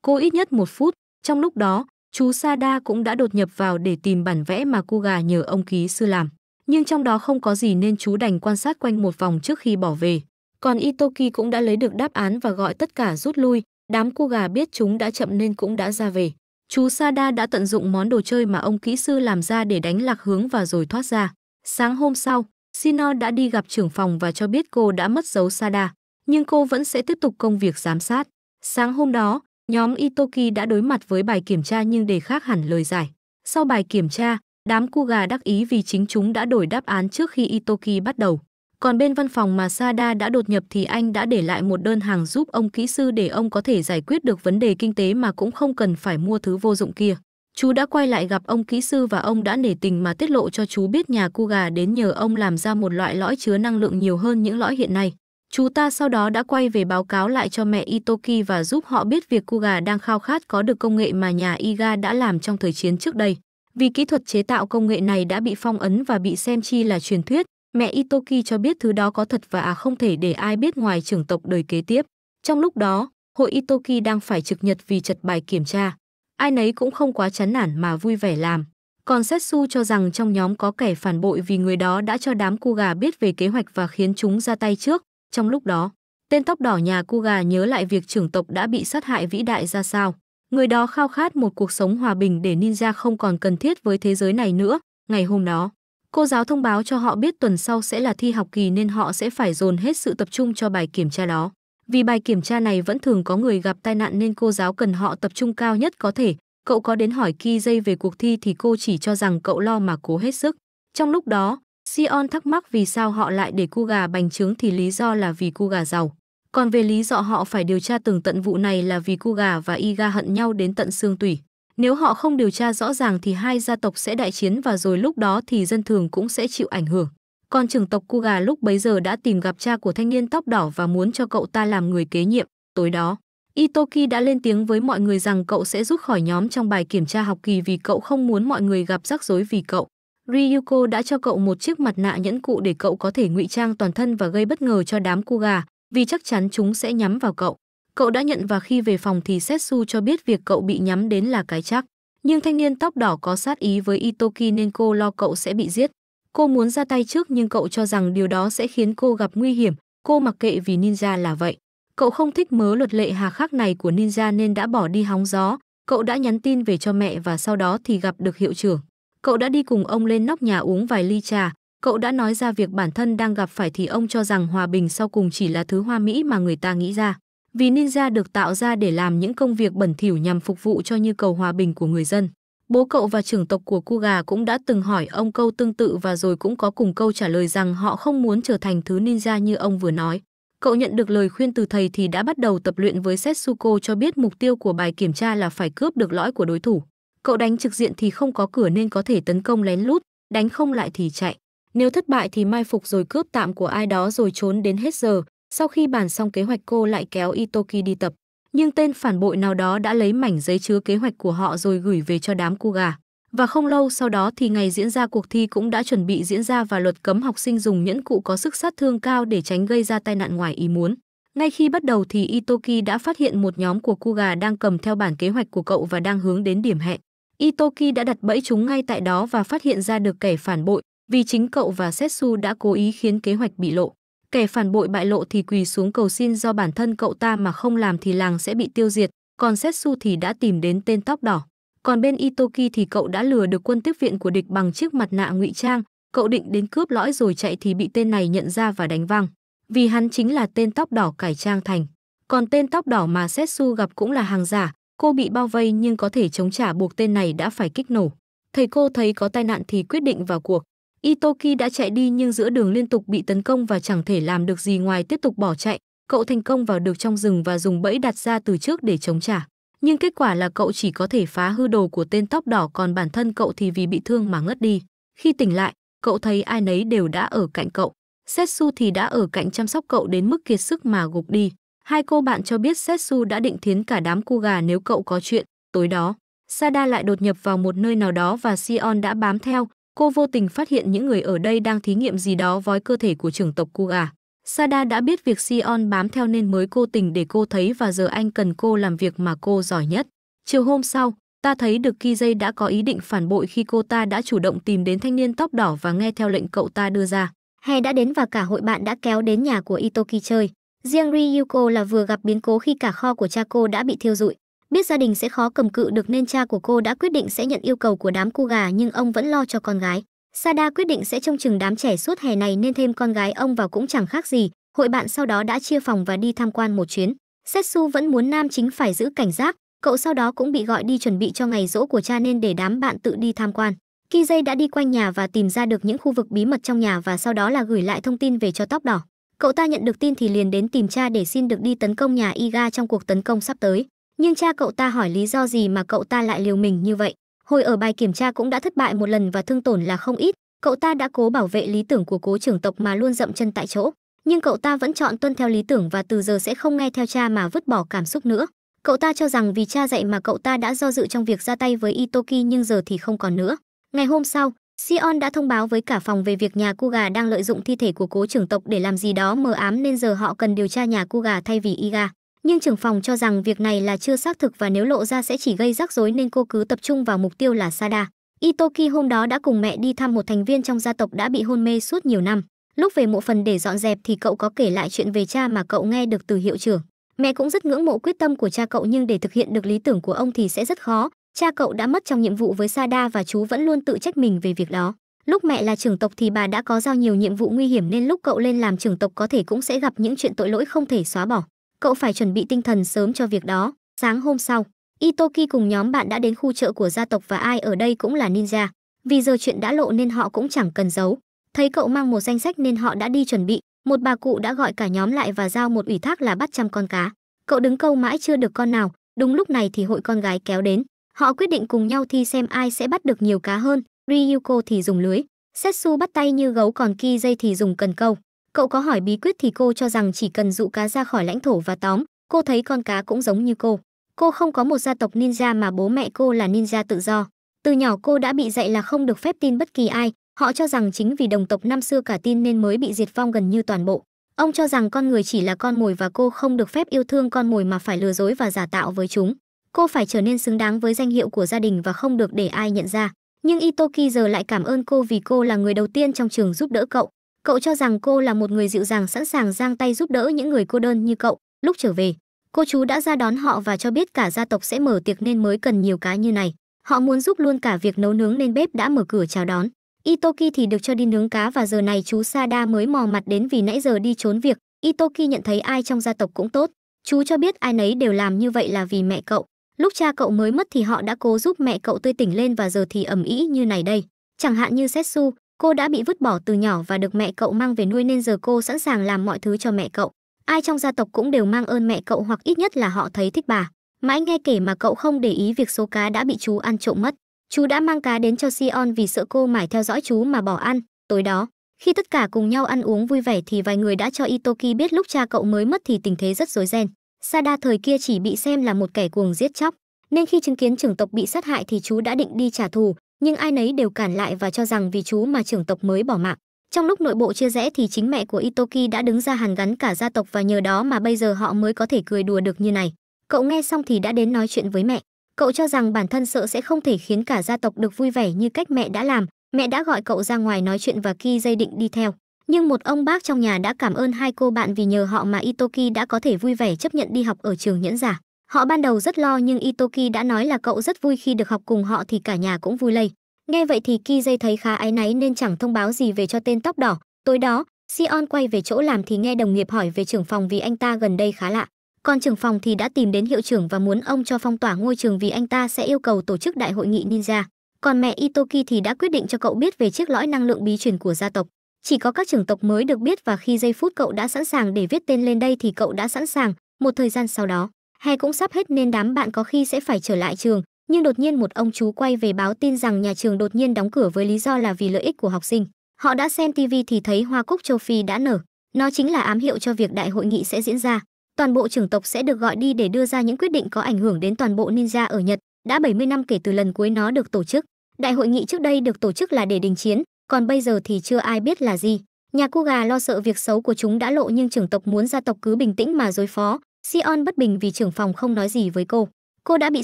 Cô ít nhất một phút, trong lúc đó, chú Sada cũng đã đột nhập vào để tìm bản vẽ mà cu gà nhờ ông ký sư làm. Nhưng trong đó không có gì nên chú đành quan sát quanh một vòng trước khi bỏ về. Còn Itoki cũng đã lấy được đáp án và gọi tất cả rút lui, đám cu gà biết chúng đã chậm nên cũng đã ra về. Chú Sada đã tận dụng món đồ chơi mà ông kỹ sư làm ra để đánh lạc hướng và rồi thoát ra. Sáng hôm sau, Sino đã đi gặp trưởng phòng và cho biết cô đã mất dấu Sada, nhưng cô vẫn sẽ tiếp tục công việc giám sát. Sáng hôm đó, nhóm Itoki đã đối mặt với bài kiểm tra nhưng đề khác hẳn lời giải. Sau bài kiểm tra, đám cu gà đắc ý vì chính chúng đã đổi đáp án trước khi Itoki bắt đầu. Còn bên văn phòng mà Sada đã đột nhập thì anh đã để lại một đơn hàng giúp ông kỹ sư để ông có thể giải quyết được vấn đề kinh tế mà cũng không cần phải mua thứ vô dụng kia. Chú đã quay lại gặp ông kỹ sư và ông đã nể tình mà tiết lộ cho chú biết nhà cu gà đến nhờ ông làm ra một loại lõi chứa năng lượng nhiều hơn những lõi hiện nay. Chú ta sau đó đã quay về báo cáo lại cho mẹ Itoki và giúp họ biết việc cu gà đang khao khát có được công nghệ mà nhà Iga đã làm trong thời chiến trước đây. Vì kỹ thuật chế tạo công nghệ này đã bị phong ấn và bị xem chi là truyền thuyết, Mẹ Itoki cho biết thứ đó có thật và à không thể để ai biết ngoài trưởng tộc đời kế tiếp. Trong lúc đó, hội Itoki đang phải trực nhật vì chật bài kiểm tra. Ai nấy cũng không quá chán nản mà vui vẻ làm. Còn Setsu cho rằng trong nhóm có kẻ phản bội vì người đó đã cho đám cu biết về kế hoạch và khiến chúng ra tay trước. Trong lúc đó, tên tóc đỏ nhà cu nhớ lại việc trưởng tộc đã bị sát hại vĩ đại ra sao. Người đó khao khát một cuộc sống hòa bình để ninja không còn cần thiết với thế giới này nữa. Ngày hôm đó, Cô giáo thông báo cho họ biết tuần sau sẽ là thi học kỳ nên họ sẽ phải dồn hết sự tập trung cho bài kiểm tra đó. Vì bài kiểm tra này vẫn thường có người gặp tai nạn nên cô giáo cần họ tập trung cao nhất có thể. Cậu có đến hỏi Ki dây về cuộc thi thì cô chỉ cho rằng cậu lo mà cố hết sức. Trong lúc đó, Sion thắc mắc vì sao họ lại để cu gà bành trướng thì lý do là vì cu gà giàu. Còn về lý do họ phải điều tra từng tận vụ này là vì cu gà và Iga hận nhau đến tận xương tủy. Nếu họ không điều tra rõ ràng thì hai gia tộc sẽ đại chiến và rồi lúc đó thì dân thường cũng sẽ chịu ảnh hưởng. Còn trưởng tộc Cu Gà lúc bấy giờ đã tìm gặp cha của thanh niên tóc đỏ và muốn cho cậu ta làm người kế nhiệm. Tối đó, Itoki đã lên tiếng với mọi người rằng cậu sẽ rút khỏi nhóm trong bài kiểm tra học kỳ vì cậu không muốn mọi người gặp rắc rối vì cậu. Ryuko đã cho cậu một chiếc mặt nạ nhẫn cụ để cậu có thể ngụy trang toàn thân và gây bất ngờ cho đám Kuga, vì chắc chắn chúng sẽ nhắm vào cậu. Cậu đã nhận và khi về phòng thì Setsu cho biết việc cậu bị nhắm đến là cái chắc. Nhưng thanh niên tóc đỏ có sát ý với Itoki nên cô lo cậu sẽ bị giết. Cô muốn ra tay trước nhưng cậu cho rằng điều đó sẽ khiến cô gặp nguy hiểm. Cô mặc kệ vì ninja là vậy. Cậu không thích mớ luật lệ hà khắc này của ninja nên đã bỏ đi hóng gió. Cậu đã nhắn tin về cho mẹ và sau đó thì gặp được hiệu trưởng. Cậu đã đi cùng ông lên nóc nhà uống vài ly trà. Cậu đã nói ra việc bản thân đang gặp phải thì ông cho rằng hòa bình sau cùng chỉ là thứ hoa mỹ mà người ta nghĩ ra vì ninja được tạo ra để làm những công việc bẩn thỉu nhằm phục vụ cho nhu cầu hòa bình của người dân. Bố cậu và trưởng tộc của cu cũng đã từng hỏi ông câu tương tự và rồi cũng có cùng câu trả lời rằng họ không muốn trở thành thứ ninja như ông vừa nói. Cậu nhận được lời khuyên từ thầy thì đã bắt đầu tập luyện với Setsuko cho biết mục tiêu của bài kiểm tra là phải cướp được lõi của đối thủ. Cậu đánh trực diện thì không có cửa nên có thể tấn công lén lút, đánh không lại thì chạy. Nếu thất bại thì mai phục rồi cướp tạm của ai đó rồi trốn đến hết giờ, sau khi bàn xong kế hoạch cô lại kéo Itoki đi tập, nhưng tên phản bội nào đó đã lấy mảnh giấy chứa kế hoạch của họ rồi gửi về cho đám cu gà. Và không lâu sau đó thì ngày diễn ra cuộc thi cũng đã chuẩn bị diễn ra và luật cấm học sinh dùng nhẫn cụ có sức sát thương cao để tránh gây ra tai nạn ngoài ý muốn. Ngay khi bắt đầu thì Itoki đã phát hiện một nhóm của cu gà đang cầm theo bản kế hoạch của cậu và đang hướng đến điểm hẹn. Itoki đã đặt bẫy chúng ngay tại đó và phát hiện ra được kẻ phản bội, vì chính cậu và Setsu đã cố ý khiến kế hoạch bị lộ. Kẻ phản bội bại lộ thì quỳ xuống cầu xin do bản thân cậu ta mà không làm thì làng sẽ bị tiêu diệt, còn Setsu thì đã tìm đến tên tóc đỏ. Còn bên Itoki thì cậu đã lừa được quân tiếp viện của địch bằng chiếc mặt nạ ngụy trang, cậu định đến cướp lõi rồi chạy thì bị tên này nhận ra và đánh văng. Vì hắn chính là tên tóc đỏ cải trang thành. Còn tên tóc đỏ mà Setsu gặp cũng là hàng giả, cô bị bao vây nhưng có thể chống trả buộc tên này đã phải kích nổ. Thầy cô thấy có tai nạn thì quyết định vào cuộc, Itoki đã chạy đi nhưng giữa đường liên tục bị tấn công và chẳng thể làm được gì ngoài tiếp tục bỏ chạy. Cậu thành công vào được trong rừng và dùng bẫy đặt ra từ trước để chống trả. Nhưng kết quả là cậu chỉ có thể phá hư đồ của tên tóc đỏ còn bản thân cậu thì vì bị thương mà ngất đi. Khi tỉnh lại, cậu thấy ai nấy đều đã ở cạnh cậu. Setsu thì đã ở cạnh chăm sóc cậu đến mức kiệt sức mà gục đi. Hai cô bạn cho biết Setsu đã định thiến cả đám cu gà nếu cậu có chuyện. Tối đó, Sada lại đột nhập vào một nơi nào đó và Sion đã bám theo, Cô vô tình phát hiện những người ở đây đang thí nghiệm gì đó với cơ thể của trưởng tộc Kuga. Sada đã biết việc Sion bám theo nên mới cô tình để cô thấy và giờ anh cần cô làm việc mà cô giỏi nhất. Chiều hôm sau, ta thấy được Kizei đã có ý định phản bội khi cô ta đã chủ động tìm đến thanh niên tóc đỏ và nghe theo lệnh cậu ta đưa ra. He đã đến và cả hội bạn đã kéo đến nhà của Itoki chơi. Riêng Ryuko là vừa gặp biến cố khi cả kho của cha cô đã bị thiêu rụi. Biết gia đình sẽ khó cầm cự được nên cha của cô đã quyết định sẽ nhận yêu cầu của đám cu gà nhưng ông vẫn lo cho con gái. Sada quyết định sẽ trông chừng đám trẻ suốt hè này nên thêm con gái ông vào cũng chẳng khác gì. Hội bạn sau đó đã chia phòng và đi tham quan một chuyến. Setsu vẫn muốn nam chính phải giữ cảnh giác, cậu sau đó cũng bị gọi đi chuẩn bị cho ngày rỗ của cha nên để đám bạn tự đi tham quan. Kizay đã đi quanh nhà và tìm ra được những khu vực bí mật trong nhà và sau đó là gửi lại thông tin về cho tóc đỏ. Cậu ta nhận được tin thì liền đến tìm cha để xin được đi tấn công nhà Iga trong cuộc tấn công sắp tới. Nhưng cha cậu ta hỏi lý do gì mà cậu ta lại liều mình như vậy? Hồi ở bài kiểm tra cũng đã thất bại một lần và thương tổn là không ít, cậu ta đã cố bảo vệ lý tưởng của cố trưởng tộc mà luôn dậm chân tại chỗ, nhưng cậu ta vẫn chọn tuân theo lý tưởng và từ giờ sẽ không nghe theo cha mà vứt bỏ cảm xúc nữa. Cậu ta cho rằng vì cha dạy mà cậu ta đã do dự trong việc ra tay với Itoki nhưng giờ thì không còn nữa. Ngày hôm sau, Sion đã thông báo với cả phòng về việc nhà cu đang lợi dụng thi thể của cố trưởng tộc để làm gì đó mờ ám nên giờ họ cần điều tra nhà cu thay vì Iga nhưng trưởng phòng cho rằng việc này là chưa xác thực và nếu lộ ra sẽ chỉ gây rắc rối nên cô cứ tập trung vào mục tiêu là Sada. Itoki hôm đó đã cùng mẹ đi thăm một thành viên trong gia tộc đã bị hôn mê suốt nhiều năm. Lúc về mộ phần để dọn dẹp thì cậu có kể lại chuyện về cha mà cậu nghe được từ hiệu trưởng. Mẹ cũng rất ngưỡng mộ quyết tâm của cha cậu nhưng để thực hiện được lý tưởng của ông thì sẽ rất khó. Cha cậu đã mất trong nhiệm vụ với Sada và chú vẫn luôn tự trách mình về việc đó. Lúc mẹ là trưởng tộc thì bà đã có giao nhiều nhiệm vụ nguy hiểm nên lúc cậu lên làm trưởng tộc có thể cũng sẽ gặp những chuyện tội lỗi không thể xóa bỏ cậu phải chuẩn bị tinh thần sớm cho việc đó. Sáng hôm sau, Itoki cùng nhóm bạn đã đến khu chợ của gia tộc và ai ở đây cũng là ninja. Vì giờ chuyện đã lộ nên họ cũng chẳng cần giấu. Thấy cậu mang một danh sách nên họ đã đi chuẩn bị. Một bà cụ đã gọi cả nhóm lại và giao một ủy thác là bắt trăm con cá. Cậu đứng câu mãi chưa được con nào, đúng lúc này thì hội con gái kéo đến. Họ quyết định cùng nhau thi xem ai sẽ bắt được nhiều cá hơn. Ryuko thì dùng lưới, Setsu bắt tay như gấu còn Ki thì dùng cần câu. Cậu có hỏi bí quyết thì cô cho rằng chỉ cần dụ cá ra khỏi lãnh thổ và tóm, cô thấy con cá cũng giống như cô. Cô không có một gia tộc ninja mà bố mẹ cô là ninja tự do. Từ nhỏ cô đã bị dạy là không được phép tin bất kỳ ai, họ cho rằng chính vì đồng tộc năm xưa cả tin nên mới bị diệt vong gần như toàn bộ. Ông cho rằng con người chỉ là con mồi và cô không được phép yêu thương con mồi mà phải lừa dối và giả tạo với chúng. Cô phải trở nên xứng đáng với danh hiệu của gia đình và không được để ai nhận ra. Nhưng Itoki giờ lại cảm ơn cô vì cô là người đầu tiên trong trường giúp đỡ cậu. Cậu cho rằng cô là một người dịu dàng sẵn sàng giang tay giúp đỡ những người cô đơn như cậu. Lúc trở về, cô chú đã ra đón họ và cho biết cả gia tộc sẽ mở tiệc nên mới cần nhiều cá như này. Họ muốn giúp luôn cả việc nấu nướng nên bếp đã mở cửa chào đón. Itoki thì được cho đi nướng cá và giờ này chú Sada mới mò mặt đến vì nãy giờ đi trốn việc. Itoki nhận thấy ai trong gia tộc cũng tốt. Chú cho biết ai nấy đều làm như vậy là vì mẹ cậu. Lúc cha cậu mới mất thì họ đã cố giúp mẹ cậu tươi tỉnh lên và giờ thì ẩm ý như này đây. Chẳng hạn như Setsu, Cô đã bị vứt bỏ từ nhỏ và được mẹ cậu mang về nuôi nên giờ cô sẵn sàng làm mọi thứ cho mẹ cậu. Ai trong gia tộc cũng đều mang ơn mẹ cậu hoặc ít nhất là họ thấy thích bà. Mãi nghe kể mà cậu không để ý việc số cá đã bị chú ăn trộm mất. Chú đã mang cá đến cho Sion vì sợ cô mải theo dõi chú mà bỏ ăn. Tối đó, khi tất cả cùng nhau ăn uống vui vẻ thì vài người đã cho Itoki biết lúc cha cậu mới mất thì tình thế rất rối ren. Sada thời kia chỉ bị xem là một kẻ cuồng giết chóc, nên khi chứng kiến trưởng tộc bị sát hại thì chú đã định đi trả thù, nhưng ai nấy đều cản lại và cho rằng vì chú mà trưởng tộc mới bỏ mạng. Trong lúc nội bộ chia rẽ thì chính mẹ của Itoki đã đứng ra hàn gắn cả gia tộc và nhờ đó mà bây giờ họ mới có thể cười đùa được như này. Cậu nghe xong thì đã đến nói chuyện với mẹ. Cậu cho rằng bản thân sợ sẽ không thể khiến cả gia tộc được vui vẻ như cách mẹ đã làm. Mẹ đã gọi cậu ra ngoài nói chuyện và Ki dây định đi theo. Nhưng một ông bác trong nhà đã cảm ơn hai cô bạn vì nhờ họ mà Itoki đã có thể vui vẻ chấp nhận đi học ở trường nhẫn giả. Họ ban đầu rất lo nhưng Itoki đã nói là cậu rất vui khi được học cùng họ thì cả nhà cũng vui lây. Nghe vậy thì Kizay thấy khá áy náy nên chẳng thông báo gì về cho tên tóc đỏ. Tối đó, Sion quay về chỗ làm thì nghe đồng nghiệp hỏi về trưởng phòng vì anh ta gần đây khá lạ. Còn trưởng phòng thì đã tìm đến hiệu trưởng và muốn ông cho phong tỏa ngôi trường vì anh ta sẽ yêu cầu tổ chức đại hội nghị ninja. Còn mẹ Itoki thì đã quyết định cho cậu biết về chiếc lõi năng lượng bí truyền của gia tộc. Chỉ có các trưởng tộc mới được biết và khi giây phút cậu đã sẵn sàng để viết tên lên đây thì cậu đã sẵn sàng, một thời gian sau đó hè cũng sắp hết nên đám bạn có khi sẽ phải trở lại trường, nhưng đột nhiên một ông chú quay về báo tin rằng nhà trường đột nhiên đóng cửa với lý do là vì lợi ích của học sinh. Họ đã xem TV thì thấy hoa cúc châu Phi đã nở. Nó chính là ám hiệu cho việc đại hội nghị sẽ diễn ra. Toàn bộ trưởng tộc sẽ được gọi đi để đưa ra những quyết định có ảnh hưởng đến toàn bộ ninja ở Nhật, đã 70 năm kể từ lần cuối nó được tổ chức. Đại hội nghị trước đây được tổ chức là để đình chiến, còn bây giờ thì chưa ai biết là gì. Nhà cô gà lo sợ việc xấu của chúng đã lộ nhưng trưởng tộc muốn gia tộc cứ bình tĩnh mà đối phó, Sion bất bình vì trưởng phòng không nói gì với cô. Cô đã bị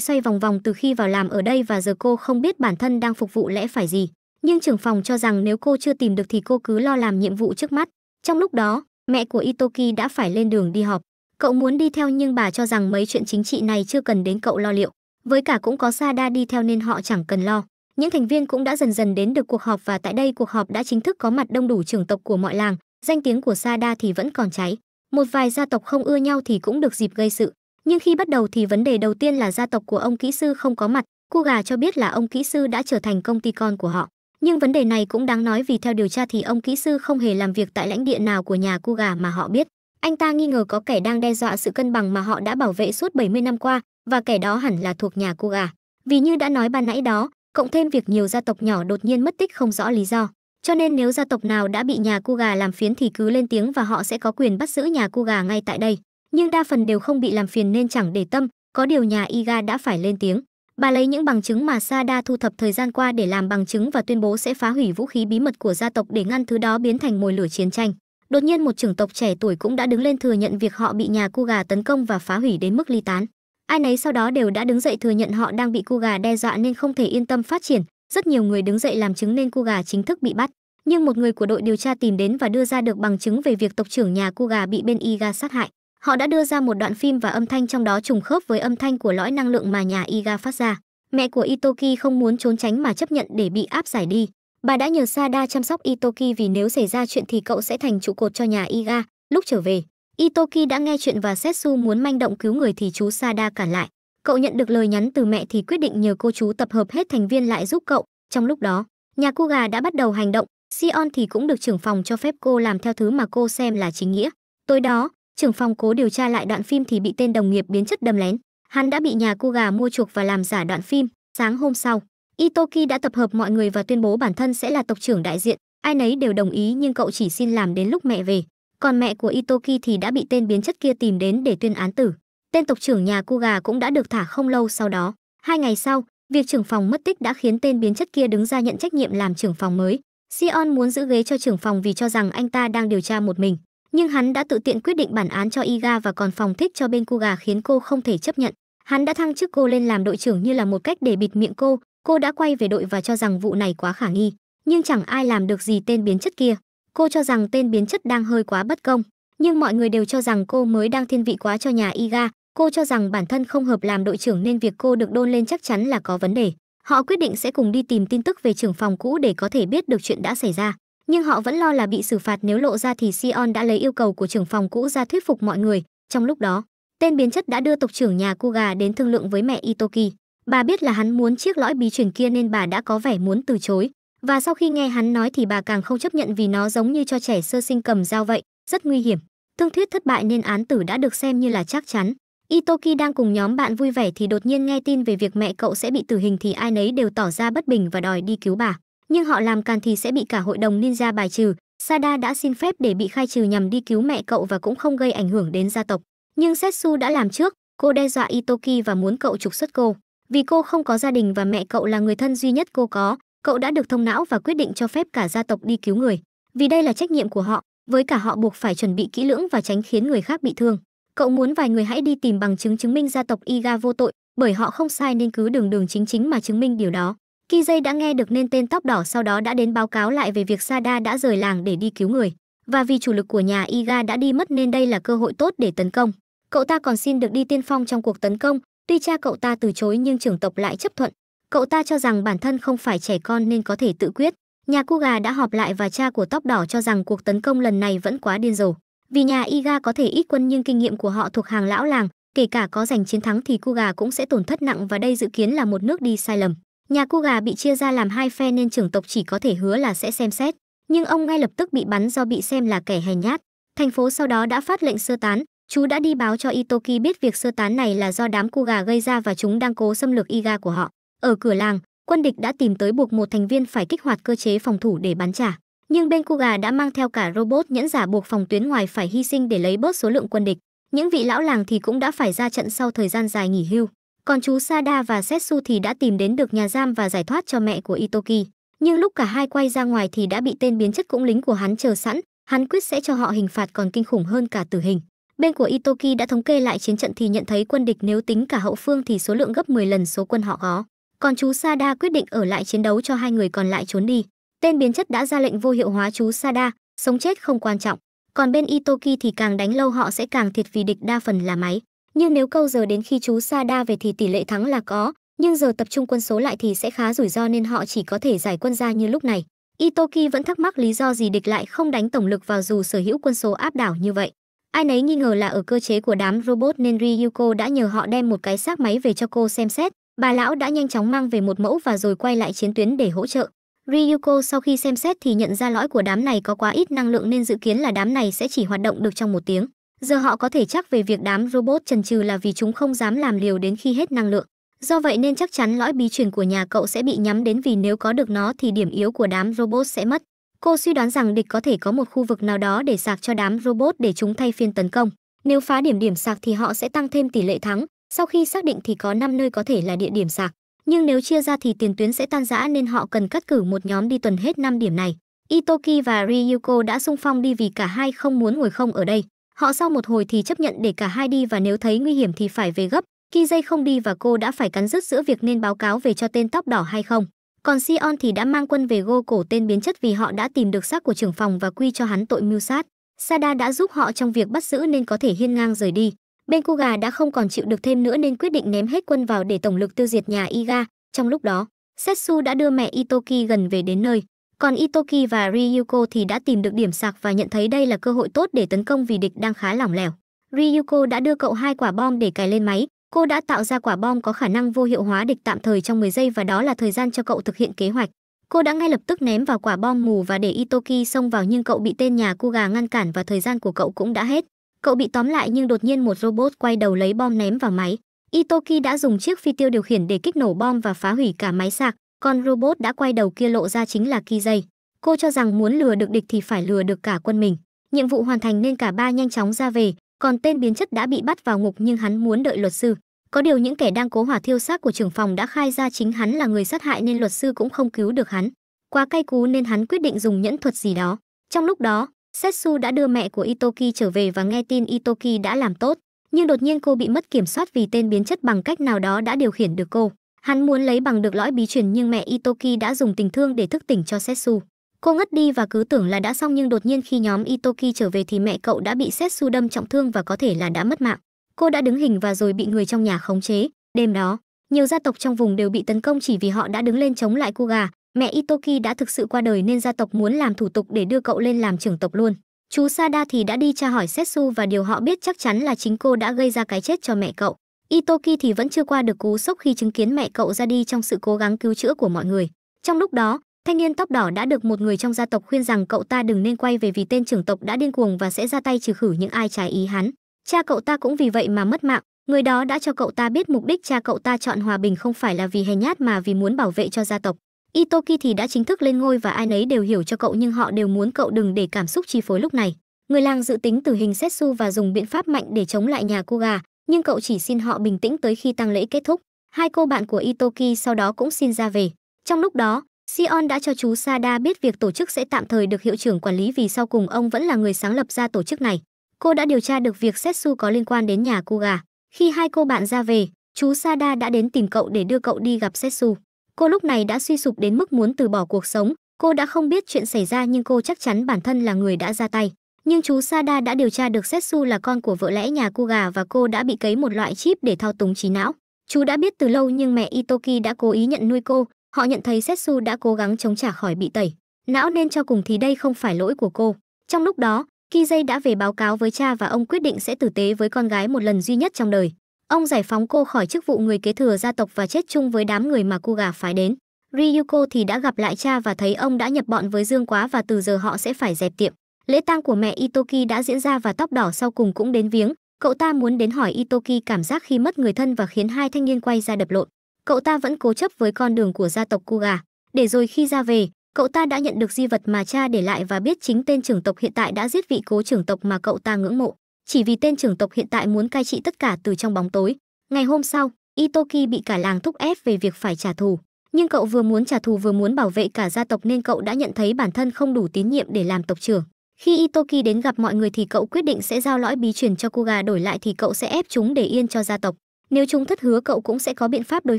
xoay vòng vòng từ khi vào làm ở đây và giờ cô không biết bản thân đang phục vụ lẽ phải gì. Nhưng trưởng phòng cho rằng nếu cô chưa tìm được thì cô cứ lo làm nhiệm vụ trước mắt. Trong lúc đó, mẹ của Itoki đã phải lên đường đi họp. Cậu muốn đi theo nhưng bà cho rằng mấy chuyện chính trị này chưa cần đến cậu lo liệu. Với cả cũng có Sada đi theo nên họ chẳng cần lo. Những thành viên cũng đã dần dần đến được cuộc họp và tại đây cuộc họp đã chính thức có mặt đông đủ trưởng tộc của mọi làng, danh tiếng của Sada thì vẫn còn cháy một vài gia tộc không ưa nhau thì cũng được dịp gây sự nhưng khi bắt đầu thì vấn đề đầu tiên là gia tộc của ông kỹ sư không có mặt cu gà cho biết là ông kỹ sư đã trở thành công ty con của họ nhưng vấn đề này cũng đáng nói vì theo điều tra thì ông kỹ sư không hề làm việc tại lãnh địa nào của nhà cu gà mà họ biết anh ta nghi ngờ có kẻ đang đe dọa sự cân bằng mà họ đã bảo vệ suốt 70 năm qua và kẻ đó hẳn là thuộc nhà cu gà vì như đã nói ban nãy đó cộng thêm việc nhiều gia tộc nhỏ đột nhiên mất tích không rõ lý do cho nên nếu gia tộc nào đã bị nhà cu gà làm phiền thì cứ lên tiếng và họ sẽ có quyền bắt giữ nhà cu gà ngay tại đây. Nhưng đa phần đều không bị làm phiền nên chẳng để tâm, có điều nhà Iga đã phải lên tiếng. Bà lấy những bằng chứng mà Sada thu thập thời gian qua để làm bằng chứng và tuyên bố sẽ phá hủy vũ khí bí mật của gia tộc để ngăn thứ đó biến thành mồi lửa chiến tranh. Đột nhiên một trưởng tộc trẻ tuổi cũng đã đứng lên thừa nhận việc họ bị nhà cu gà tấn công và phá hủy đến mức ly tán. Ai nấy sau đó đều đã đứng dậy thừa nhận họ đang bị cu gà đe dọa nên không thể yên tâm phát triển, rất nhiều người đứng dậy làm chứng nên cô gà chính thức bị bắt, nhưng một người của đội điều tra tìm đến và đưa ra được bằng chứng về việc tộc trưởng nhà cô gà bị bên Iga sát hại. Họ đã đưa ra một đoạn phim và âm thanh trong đó trùng khớp với âm thanh của lõi năng lượng mà nhà Iga phát ra. Mẹ của Itoki không muốn trốn tránh mà chấp nhận để bị áp giải đi. Bà đã nhờ Sada chăm sóc Itoki vì nếu xảy ra chuyện thì cậu sẽ thành trụ cột cho nhà Iga. Lúc trở về, Itoki đã nghe chuyện và Setsu muốn manh động cứu người thì chú Sada cản lại. Cậu nhận được lời nhắn từ mẹ thì quyết định nhờ cô chú tập hợp hết thành viên lại giúp cậu. Trong lúc đó, nhà cô gà đã bắt đầu hành động, Sion thì cũng được trưởng phòng cho phép cô làm theo thứ mà cô xem là chính nghĩa. Tối đó, trưởng phòng cố điều tra lại đoạn phim thì bị tên đồng nghiệp biến chất đâm lén. Hắn đã bị nhà cô gà mua chuộc và làm giả đoạn phim. Sáng hôm sau, Itoki đã tập hợp mọi người và tuyên bố bản thân sẽ là tộc trưởng đại diện. Ai nấy đều đồng ý nhưng cậu chỉ xin làm đến lúc mẹ về. Còn mẹ của Itoki thì đã bị tên biến chất kia tìm đến để tuyên án tử tên tộc trưởng nhà cu gà cũng đã được thả không lâu sau đó. Hai ngày sau, việc trưởng phòng mất tích đã khiến tên biến chất kia đứng ra nhận trách nhiệm làm trưởng phòng mới. Sion muốn giữ ghế cho trưởng phòng vì cho rằng anh ta đang điều tra một mình, nhưng hắn đã tự tiện quyết định bản án cho Iga và còn phòng thích cho bên cu gà khiến cô không thể chấp nhận. Hắn đã thăng chức cô lên làm đội trưởng như là một cách để bịt miệng cô, cô đã quay về đội và cho rằng vụ này quá khả nghi, nhưng chẳng ai làm được gì tên biến chất kia. Cô cho rằng tên biến chất đang hơi quá bất công, nhưng mọi người đều cho rằng cô mới đang thiên vị quá cho nhà Iga, Cô cho rằng bản thân không hợp làm đội trưởng nên việc cô được đôn lên chắc chắn là có vấn đề. Họ quyết định sẽ cùng đi tìm tin tức về trưởng phòng cũ để có thể biết được chuyện đã xảy ra. Nhưng họ vẫn lo là bị xử phạt nếu lộ ra thì Sion đã lấy yêu cầu của trưởng phòng cũ ra thuyết phục mọi người. Trong lúc đó, tên biến chất đã đưa tộc trưởng nhà Kuga đến thương lượng với mẹ Itoki. Bà biết là hắn muốn chiếc lõi bí truyền kia nên bà đã có vẻ muốn từ chối. Và sau khi nghe hắn nói thì bà càng không chấp nhận vì nó giống như cho trẻ sơ sinh cầm dao vậy, rất nguy hiểm. Thương thuyết thất bại nên án tử đã được xem như là chắc chắn. Itoki đang cùng nhóm bạn vui vẻ thì đột nhiên nghe tin về việc mẹ cậu sẽ bị tử hình thì ai nấy đều tỏ ra bất bình và đòi đi cứu bà. Nhưng họ làm càn thì sẽ bị cả hội đồng ninja bài trừ. Sada đã xin phép để bị khai trừ nhằm đi cứu mẹ cậu và cũng không gây ảnh hưởng đến gia tộc. Nhưng Setsu đã làm trước, cô đe dọa Itoki và muốn cậu trục xuất cô. Vì cô không có gia đình và mẹ cậu là người thân duy nhất cô có, cậu đã được thông não và quyết định cho phép cả gia tộc đi cứu người. Vì đây là trách nhiệm của họ, với cả họ buộc phải chuẩn bị kỹ lưỡng và tránh khiến người khác bị thương cậu muốn vài người hãy đi tìm bằng chứng chứng minh gia tộc Iga vô tội, bởi họ không sai nên cứ đường đường chính chính mà chứng minh điều đó. Kizay đã nghe được nên tên tóc đỏ sau đó đã đến báo cáo lại về việc Sada đã rời làng để đi cứu người. Và vì chủ lực của nhà Iga đã đi mất nên đây là cơ hội tốt để tấn công. Cậu ta còn xin được đi tiên phong trong cuộc tấn công, tuy cha cậu ta từ chối nhưng trưởng tộc lại chấp thuận. Cậu ta cho rằng bản thân không phải trẻ con nên có thể tự quyết. Nhà Kuga đã họp lại và cha của tóc đỏ cho rằng cuộc tấn công lần này vẫn quá điên rồ. Vì nhà Iga có thể ít quân nhưng kinh nghiệm của họ thuộc hàng lão làng, kể cả có giành chiến thắng thì Kuga cũng sẽ tổn thất nặng và đây dự kiến là một nước đi sai lầm. Nhà Kuga bị chia ra làm hai phe nên trưởng tộc chỉ có thể hứa là sẽ xem xét, nhưng ông ngay lập tức bị bắn do bị xem là kẻ hèn nhát. Thành phố sau đó đã phát lệnh sơ tán, chú đã đi báo cho Itoki biết việc sơ tán này là do đám Kuga gây ra và chúng đang cố xâm lược Iga của họ. Ở cửa làng, quân địch đã tìm tới buộc một thành viên phải kích hoạt cơ chế phòng thủ để bắn trả nhưng bên cô đã mang theo cả robot nhẫn giả buộc phòng tuyến ngoài phải hy sinh để lấy bớt số lượng quân địch. Những vị lão làng thì cũng đã phải ra trận sau thời gian dài nghỉ hưu. Còn chú Sada và Setsu thì đã tìm đến được nhà giam và giải thoát cho mẹ của Itoki. Nhưng lúc cả hai quay ra ngoài thì đã bị tên biến chất cũng lính của hắn chờ sẵn, hắn quyết sẽ cho họ hình phạt còn kinh khủng hơn cả tử hình. Bên của Itoki đã thống kê lại chiến trận thì nhận thấy quân địch nếu tính cả hậu phương thì số lượng gấp 10 lần số quân họ có. Còn chú Sada quyết định ở lại chiến đấu cho hai người còn lại trốn đi tên biến chất đã ra lệnh vô hiệu hóa chú sada sống chết không quan trọng còn bên itoki thì càng đánh lâu họ sẽ càng thiệt vì địch đa phần là máy nhưng nếu câu giờ đến khi chú sada về thì tỷ lệ thắng là có nhưng giờ tập trung quân số lại thì sẽ khá rủi ro nên họ chỉ có thể giải quân ra như lúc này itoki vẫn thắc mắc lý do gì địch lại không đánh tổng lực vào dù sở hữu quân số áp đảo như vậy ai nấy nghi ngờ là ở cơ chế của đám robot nên ryuko đã nhờ họ đem một cái xác máy về cho cô xem xét bà lão đã nhanh chóng mang về một mẫu và rồi quay lại chiến tuyến để hỗ trợ Ryuko sau khi xem xét thì nhận ra lõi của đám này có quá ít năng lượng nên dự kiến là đám này sẽ chỉ hoạt động được trong một tiếng. Giờ họ có thể chắc về việc đám robot trần chừ là vì chúng không dám làm liều đến khi hết năng lượng. Do vậy nên chắc chắn lõi bí truyền của nhà cậu sẽ bị nhắm đến vì nếu có được nó thì điểm yếu của đám robot sẽ mất. Cô suy đoán rằng địch có thể có một khu vực nào đó để sạc cho đám robot để chúng thay phiên tấn công. Nếu phá điểm điểm sạc thì họ sẽ tăng thêm tỷ lệ thắng. Sau khi xác định thì có 5 nơi có thể là địa điểm sạc nhưng nếu chia ra thì tiền tuyến sẽ tan rã nên họ cần cắt cử một nhóm đi tuần hết 5 điểm này. Itoki và Ryuko đã xung phong đi vì cả hai không muốn ngồi không ở đây. Họ sau một hồi thì chấp nhận để cả hai đi và nếu thấy nguy hiểm thì phải về gấp. Kizay không đi và cô đã phải cắn rứt giữa việc nên báo cáo về cho tên tóc đỏ hay không. Còn Sion thì đã mang quân về gô cổ tên biến chất vì họ đã tìm được xác của trưởng phòng và quy cho hắn tội mưu sát. Sada đã giúp họ trong việc bắt giữ nên có thể hiên ngang rời đi. Bên cu gà đã không còn chịu được thêm nữa nên quyết định ném hết quân vào để tổng lực tiêu diệt nhà Iga. Trong lúc đó, Setsu đã đưa mẹ Itoki gần về đến nơi. Còn Itoki và Ryuko thì đã tìm được điểm sạc và nhận thấy đây là cơ hội tốt để tấn công vì địch đang khá lỏng lẻo. Ryuko đã đưa cậu hai quả bom để cài lên máy. Cô đã tạo ra quả bom có khả năng vô hiệu hóa địch tạm thời trong 10 giây và đó là thời gian cho cậu thực hiện kế hoạch. Cô đã ngay lập tức ném vào quả bom mù và để Itoki xông vào nhưng cậu bị tên nhà cô gà ngăn cản và thời gian của cậu cũng đã hết. Cậu bị tóm lại nhưng đột nhiên một robot quay đầu lấy bom ném vào máy. Itoki đã dùng chiếc phi tiêu điều khiển để kích nổ bom và phá hủy cả máy sạc, còn robot đã quay đầu kia lộ ra chính là Kizei. Cô cho rằng muốn lừa được địch thì phải lừa được cả quân mình. Nhiệm vụ hoàn thành nên cả ba nhanh chóng ra về, còn tên biến chất đã bị bắt vào ngục nhưng hắn muốn đợi luật sư. Có điều những kẻ đang cố hỏa thiêu xác của trưởng phòng đã khai ra chính hắn là người sát hại nên luật sư cũng không cứu được hắn. Quá cay cú nên hắn quyết định dùng nhẫn thuật gì đó. Trong lúc đó, Setsu đã đưa mẹ của Itoki trở về và nghe tin Itoki đã làm tốt, nhưng đột nhiên cô bị mất kiểm soát vì tên biến chất bằng cách nào đó đã điều khiển được cô. Hắn muốn lấy bằng được lõi bí truyền nhưng mẹ Itoki đã dùng tình thương để thức tỉnh cho Setsu. Cô ngất đi và cứ tưởng là đã xong nhưng đột nhiên khi nhóm Itoki trở về thì mẹ cậu đã bị Setsu đâm trọng thương và có thể là đã mất mạng. Cô đã đứng hình và rồi bị người trong nhà khống chế. Đêm đó, nhiều gia tộc trong vùng đều bị tấn công chỉ vì họ đã đứng lên chống lại Kuga, Mẹ Itoki đã thực sự qua đời nên gia tộc muốn làm thủ tục để đưa cậu lên làm trưởng tộc luôn. Chú Sada thì đã đi tra hỏi Setsu và điều họ biết chắc chắn là chính cô đã gây ra cái chết cho mẹ cậu. Itoki thì vẫn chưa qua được cú sốc khi chứng kiến mẹ cậu ra đi trong sự cố gắng cứu chữa của mọi người. Trong lúc đó, thanh niên tóc đỏ đã được một người trong gia tộc khuyên rằng cậu ta đừng nên quay về vì tên trưởng tộc đã điên cuồng và sẽ ra tay trừ khử những ai trái ý hắn. Cha cậu ta cũng vì vậy mà mất mạng, người đó đã cho cậu ta biết mục đích cha cậu ta chọn hòa bình không phải là vì hèn nhát mà vì muốn bảo vệ cho gia tộc. Itoki thì đã chính thức lên ngôi và ai nấy đều hiểu cho cậu nhưng họ đều muốn cậu đừng để cảm xúc chi phối lúc này. Người làng dự tính tử hình Setsu và dùng biện pháp mạnh để chống lại nhà cô gà, nhưng cậu chỉ xin họ bình tĩnh tới khi tang lễ kết thúc. Hai cô bạn của Itoki sau đó cũng xin ra về. Trong lúc đó, Sion đã cho chú Sada biết việc tổ chức sẽ tạm thời được hiệu trưởng quản lý vì sau cùng ông vẫn là người sáng lập ra tổ chức này. Cô đã điều tra được việc Setsu có liên quan đến nhà cô gà. Khi hai cô bạn ra về, chú Sada đã đến tìm cậu để đưa cậu đi gặp Setsu cô lúc này đã suy sụp đến mức muốn từ bỏ cuộc sống cô đã không biết chuyện xảy ra nhưng cô chắc chắn bản thân là người đã ra tay nhưng chú sada đã điều tra được setsu là con của vợ lẽ nhà cô gà và cô đã bị cấy một loại chip để thao túng trí não chú đã biết từ lâu nhưng mẹ itoki đã cố ý nhận nuôi cô họ nhận thấy setsu đã cố gắng chống trả khỏi bị tẩy não nên cho cùng thì đây không phải lỗi của cô trong lúc đó Kizay đã về báo cáo với cha và ông quyết định sẽ tử tế với con gái một lần duy nhất trong đời Ông giải phóng cô khỏi chức vụ người kế thừa gia tộc và chết chung với đám người mà cô gà phái đến. Ryuko thì đã gặp lại cha và thấy ông đã nhập bọn với Dương Quá và từ giờ họ sẽ phải dẹp tiệm. Lễ tang của mẹ Itoki đã diễn ra và tóc đỏ sau cùng cũng đến viếng. Cậu ta muốn đến hỏi Itoki cảm giác khi mất người thân và khiến hai thanh niên quay ra đập lộn. Cậu ta vẫn cố chấp với con đường của gia tộc Kuga. Để rồi khi ra về, cậu ta đã nhận được di vật mà cha để lại và biết chính tên trưởng tộc hiện tại đã giết vị cố trưởng tộc mà cậu ta ngưỡng mộ chỉ vì tên trưởng tộc hiện tại muốn cai trị tất cả từ trong bóng tối. Ngày hôm sau, Itoki bị cả làng thúc ép về việc phải trả thù, nhưng cậu vừa muốn trả thù vừa muốn bảo vệ cả gia tộc nên cậu đã nhận thấy bản thân không đủ tín nhiệm để làm tộc trưởng. Khi Itoki đến gặp mọi người thì cậu quyết định sẽ giao lõi bí truyền cho Kuga đổi lại thì cậu sẽ ép chúng để yên cho gia tộc. Nếu chúng thất hứa cậu cũng sẽ có biện pháp đối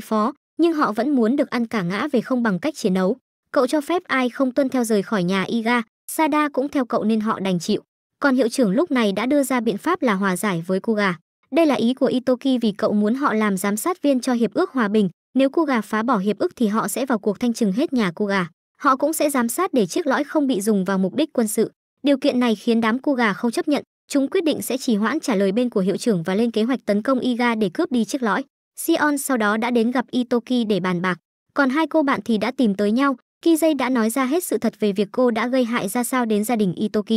phó, nhưng họ vẫn muốn được ăn cả ngã về không bằng cách chiến đấu. Cậu cho phép ai không tuân theo rời khỏi nhà Iga, Sada cũng theo cậu nên họ đành chịu còn hiệu trưởng lúc này đã đưa ra biện pháp là hòa giải với Kuga. Đây là ý của Itoki vì cậu muốn họ làm giám sát viên cho hiệp ước hòa bình, nếu Kuga phá bỏ hiệp ước thì họ sẽ vào cuộc thanh trừng hết nhà Kuga. Họ cũng sẽ giám sát để chiếc lõi không bị dùng vào mục đích quân sự. Điều kiện này khiến đám Kuga không chấp nhận, chúng quyết định sẽ trì hoãn trả lời bên của hiệu trưởng và lên kế hoạch tấn công Iga để cướp đi chiếc lõi. Sion sau đó đã đến gặp Itoki để bàn bạc. Còn hai cô bạn thì đã tìm tới nhau, Kizay đã nói ra hết sự thật về việc cô đã gây hại ra sao đến gia đình Itoki.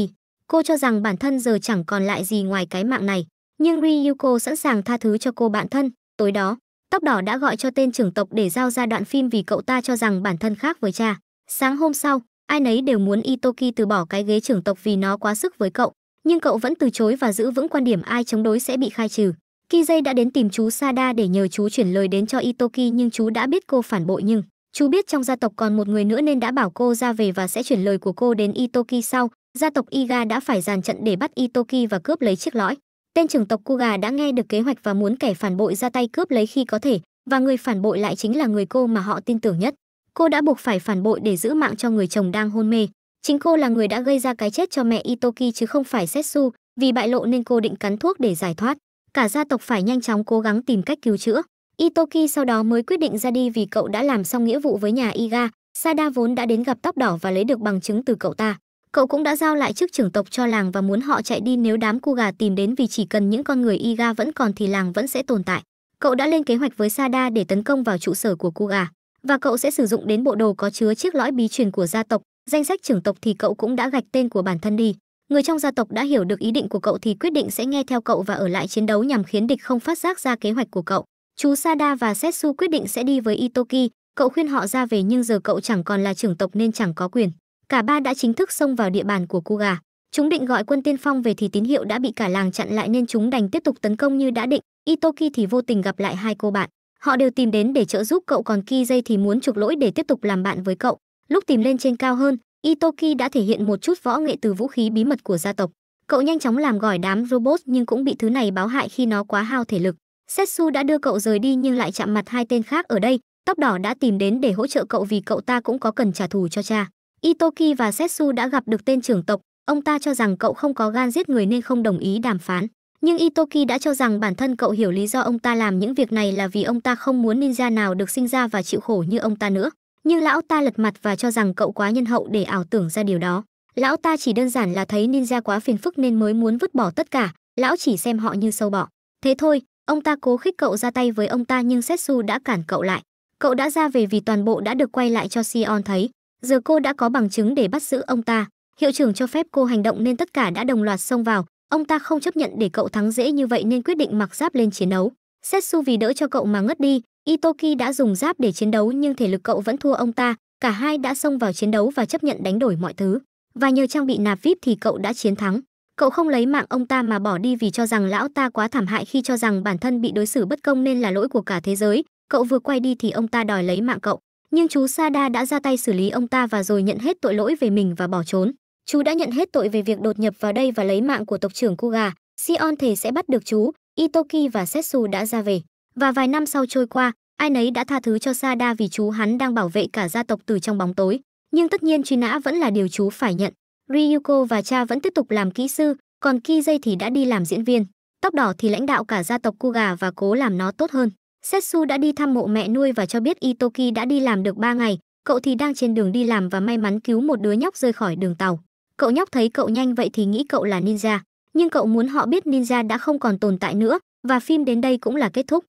Cô cho rằng bản thân giờ chẳng còn lại gì ngoài cái mạng này, nhưng Ryuko sẵn sàng tha thứ cho cô bạn thân. Tối đó, tóc đỏ đã gọi cho tên trưởng tộc để giao ra đoạn phim vì cậu ta cho rằng bản thân khác với cha. Sáng hôm sau, ai nấy đều muốn Itoki từ bỏ cái ghế trưởng tộc vì nó quá sức với cậu, nhưng cậu vẫn từ chối và giữ vững quan điểm ai chống đối sẽ bị khai trừ. Kizei đã đến tìm chú Sada để nhờ chú chuyển lời đến cho Itoki nhưng chú đã biết cô phản bội nhưng chú biết trong gia tộc còn một người nữa nên đã bảo cô ra về và sẽ chuyển lời của cô đến Itoki sau gia tộc Iga đã phải dàn trận để bắt Itoki và cướp lấy chiếc lõi. Tên trưởng tộc Kuga đã nghe được kế hoạch và muốn kẻ phản bội ra tay cướp lấy khi có thể, và người phản bội lại chính là người cô mà họ tin tưởng nhất. Cô đã buộc phải phản bội để giữ mạng cho người chồng đang hôn mê. Chính cô là người đã gây ra cái chết cho mẹ Itoki chứ không phải Setsu, vì bại lộ nên cô định cắn thuốc để giải thoát. Cả gia tộc phải nhanh chóng cố gắng tìm cách cứu chữa. Itoki sau đó mới quyết định ra đi vì cậu đã làm xong nghĩa vụ với nhà Iga. Sada vốn đã đến gặp tóc đỏ và lấy được bằng chứng từ cậu ta. Cậu cũng đã giao lại chức trưởng tộc cho làng và muốn họ chạy đi nếu đám cu gà tìm đến vì chỉ cần những con người Iga vẫn còn thì làng vẫn sẽ tồn tại. Cậu đã lên kế hoạch với Sada để tấn công vào trụ sở của cu gà và cậu sẽ sử dụng đến bộ đồ có chứa chiếc lõi bí truyền của gia tộc. Danh sách trưởng tộc thì cậu cũng đã gạch tên của bản thân đi. Người trong gia tộc đã hiểu được ý định của cậu thì quyết định sẽ nghe theo cậu và ở lại chiến đấu nhằm khiến địch không phát giác ra kế hoạch của cậu. Chú Sada và Setsu quyết định sẽ đi với Itoki, cậu khuyên họ ra về nhưng giờ cậu chẳng còn là trưởng tộc nên chẳng có quyền cả ba đã chính thức xông vào địa bàn của cô gà chúng định gọi quân tiên phong về thì tín hiệu đã bị cả làng chặn lại nên chúng đành tiếp tục tấn công như đã định itoki thì vô tình gặp lại hai cô bạn họ đều tìm đến để trợ giúp cậu còn ki thì muốn chuộc lỗi để tiếp tục làm bạn với cậu lúc tìm lên trên cao hơn itoki đã thể hiện một chút võ nghệ từ vũ khí bí mật của gia tộc cậu nhanh chóng làm gỏi đám robot nhưng cũng bị thứ này báo hại khi nó quá hao thể lực setsu đã đưa cậu rời đi nhưng lại chạm mặt hai tên khác ở đây tóc đỏ đã tìm đến để hỗ trợ cậu vì cậu ta cũng có cần trả thù cho cha Itoki và Setsu đã gặp được tên trưởng tộc, ông ta cho rằng cậu không có gan giết người nên không đồng ý đàm phán. Nhưng Itoki đã cho rằng bản thân cậu hiểu lý do ông ta làm những việc này là vì ông ta không muốn ninja nào được sinh ra và chịu khổ như ông ta nữa. Nhưng lão ta lật mặt và cho rằng cậu quá nhân hậu để ảo tưởng ra điều đó. Lão ta chỉ đơn giản là thấy ninja quá phiền phức nên mới muốn vứt bỏ tất cả, lão chỉ xem họ như sâu bọ. Thế thôi, ông ta cố khích cậu ra tay với ông ta nhưng Setsu đã cản cậu lại. Cậu đã ra về vì toàn bộ đã được quay lại cho Sion thấy. Giờ cô đã có bằng chứng để bắt giữ ông ta, hiệu trưởng cho phép cô hành động nên tất cả đã đồng loạt xông vào, ông ta không chấp nhận để cậu thắng dễ như vậy nên quyết định mặc giáp lên chiến đấu. Setsu vì đỡ cho cậu mà ngất đi, Itoki đã dùng giáp để chiến đấu nhưng thể lực cậu vẫn thua ông ta, cả hai đã xông vào chiến đấu và chấp nhận đánh đổi mọi thứ. Và nhờ trang bị nạp VIP thì cậu đã chiến thắng. Cậu không lấy mạng ông ta mà bỏ đi vì cho rằng lão ta quá thảm hại khi cho rằng bản thân bị đối xử bất công nên là lỗi của cả thế giới. Cậu vừa quay đi thì ông ta đòi lấy mạng cậu nhưng chú Sada đã ra tay xử lý ông ta và rồi nhận hết tội lỗi về mình và bỏ trốn. Chú đã nhận hết tội về việc đột nhập vào đây và lấy mạng của tộc trưởng Kuga. Sion thề sẽ bắt được chú, Itoki và Setsu đã ra về. Và vài năm sau trôi qua, ai nấy đã tha thứ cho Sada vì chú hắn đang bảo vệ cả gia tộc từ trong bóng tối. Nhưng tất nhiên truy nã vẫn là điều chú phải nhận. Ryuko và cha vẫn tiếp tục làm kỹ sư, còn Kizei thì đã đi làm diễn viên. Tóc đỏ thì lãnh đạo cả gia tộc Kuga và cố làm nó tốt hơn. Setsu đã đi thăm mộ mẹ nuôi và cho biết Itoki đã đi làm được 3 ngày, cậu thì đang trên đường đi làm và may mắn cứu một đứa nhóc rơi khỏi đường tàu. Cậu nhóc thấy cậu nhanh vậy thì nghĩ cậu là ninja, nhưng cậu muốn họ biết ninja đã không còn tồn tại nữa và phim đến đây cũng là kết thúc.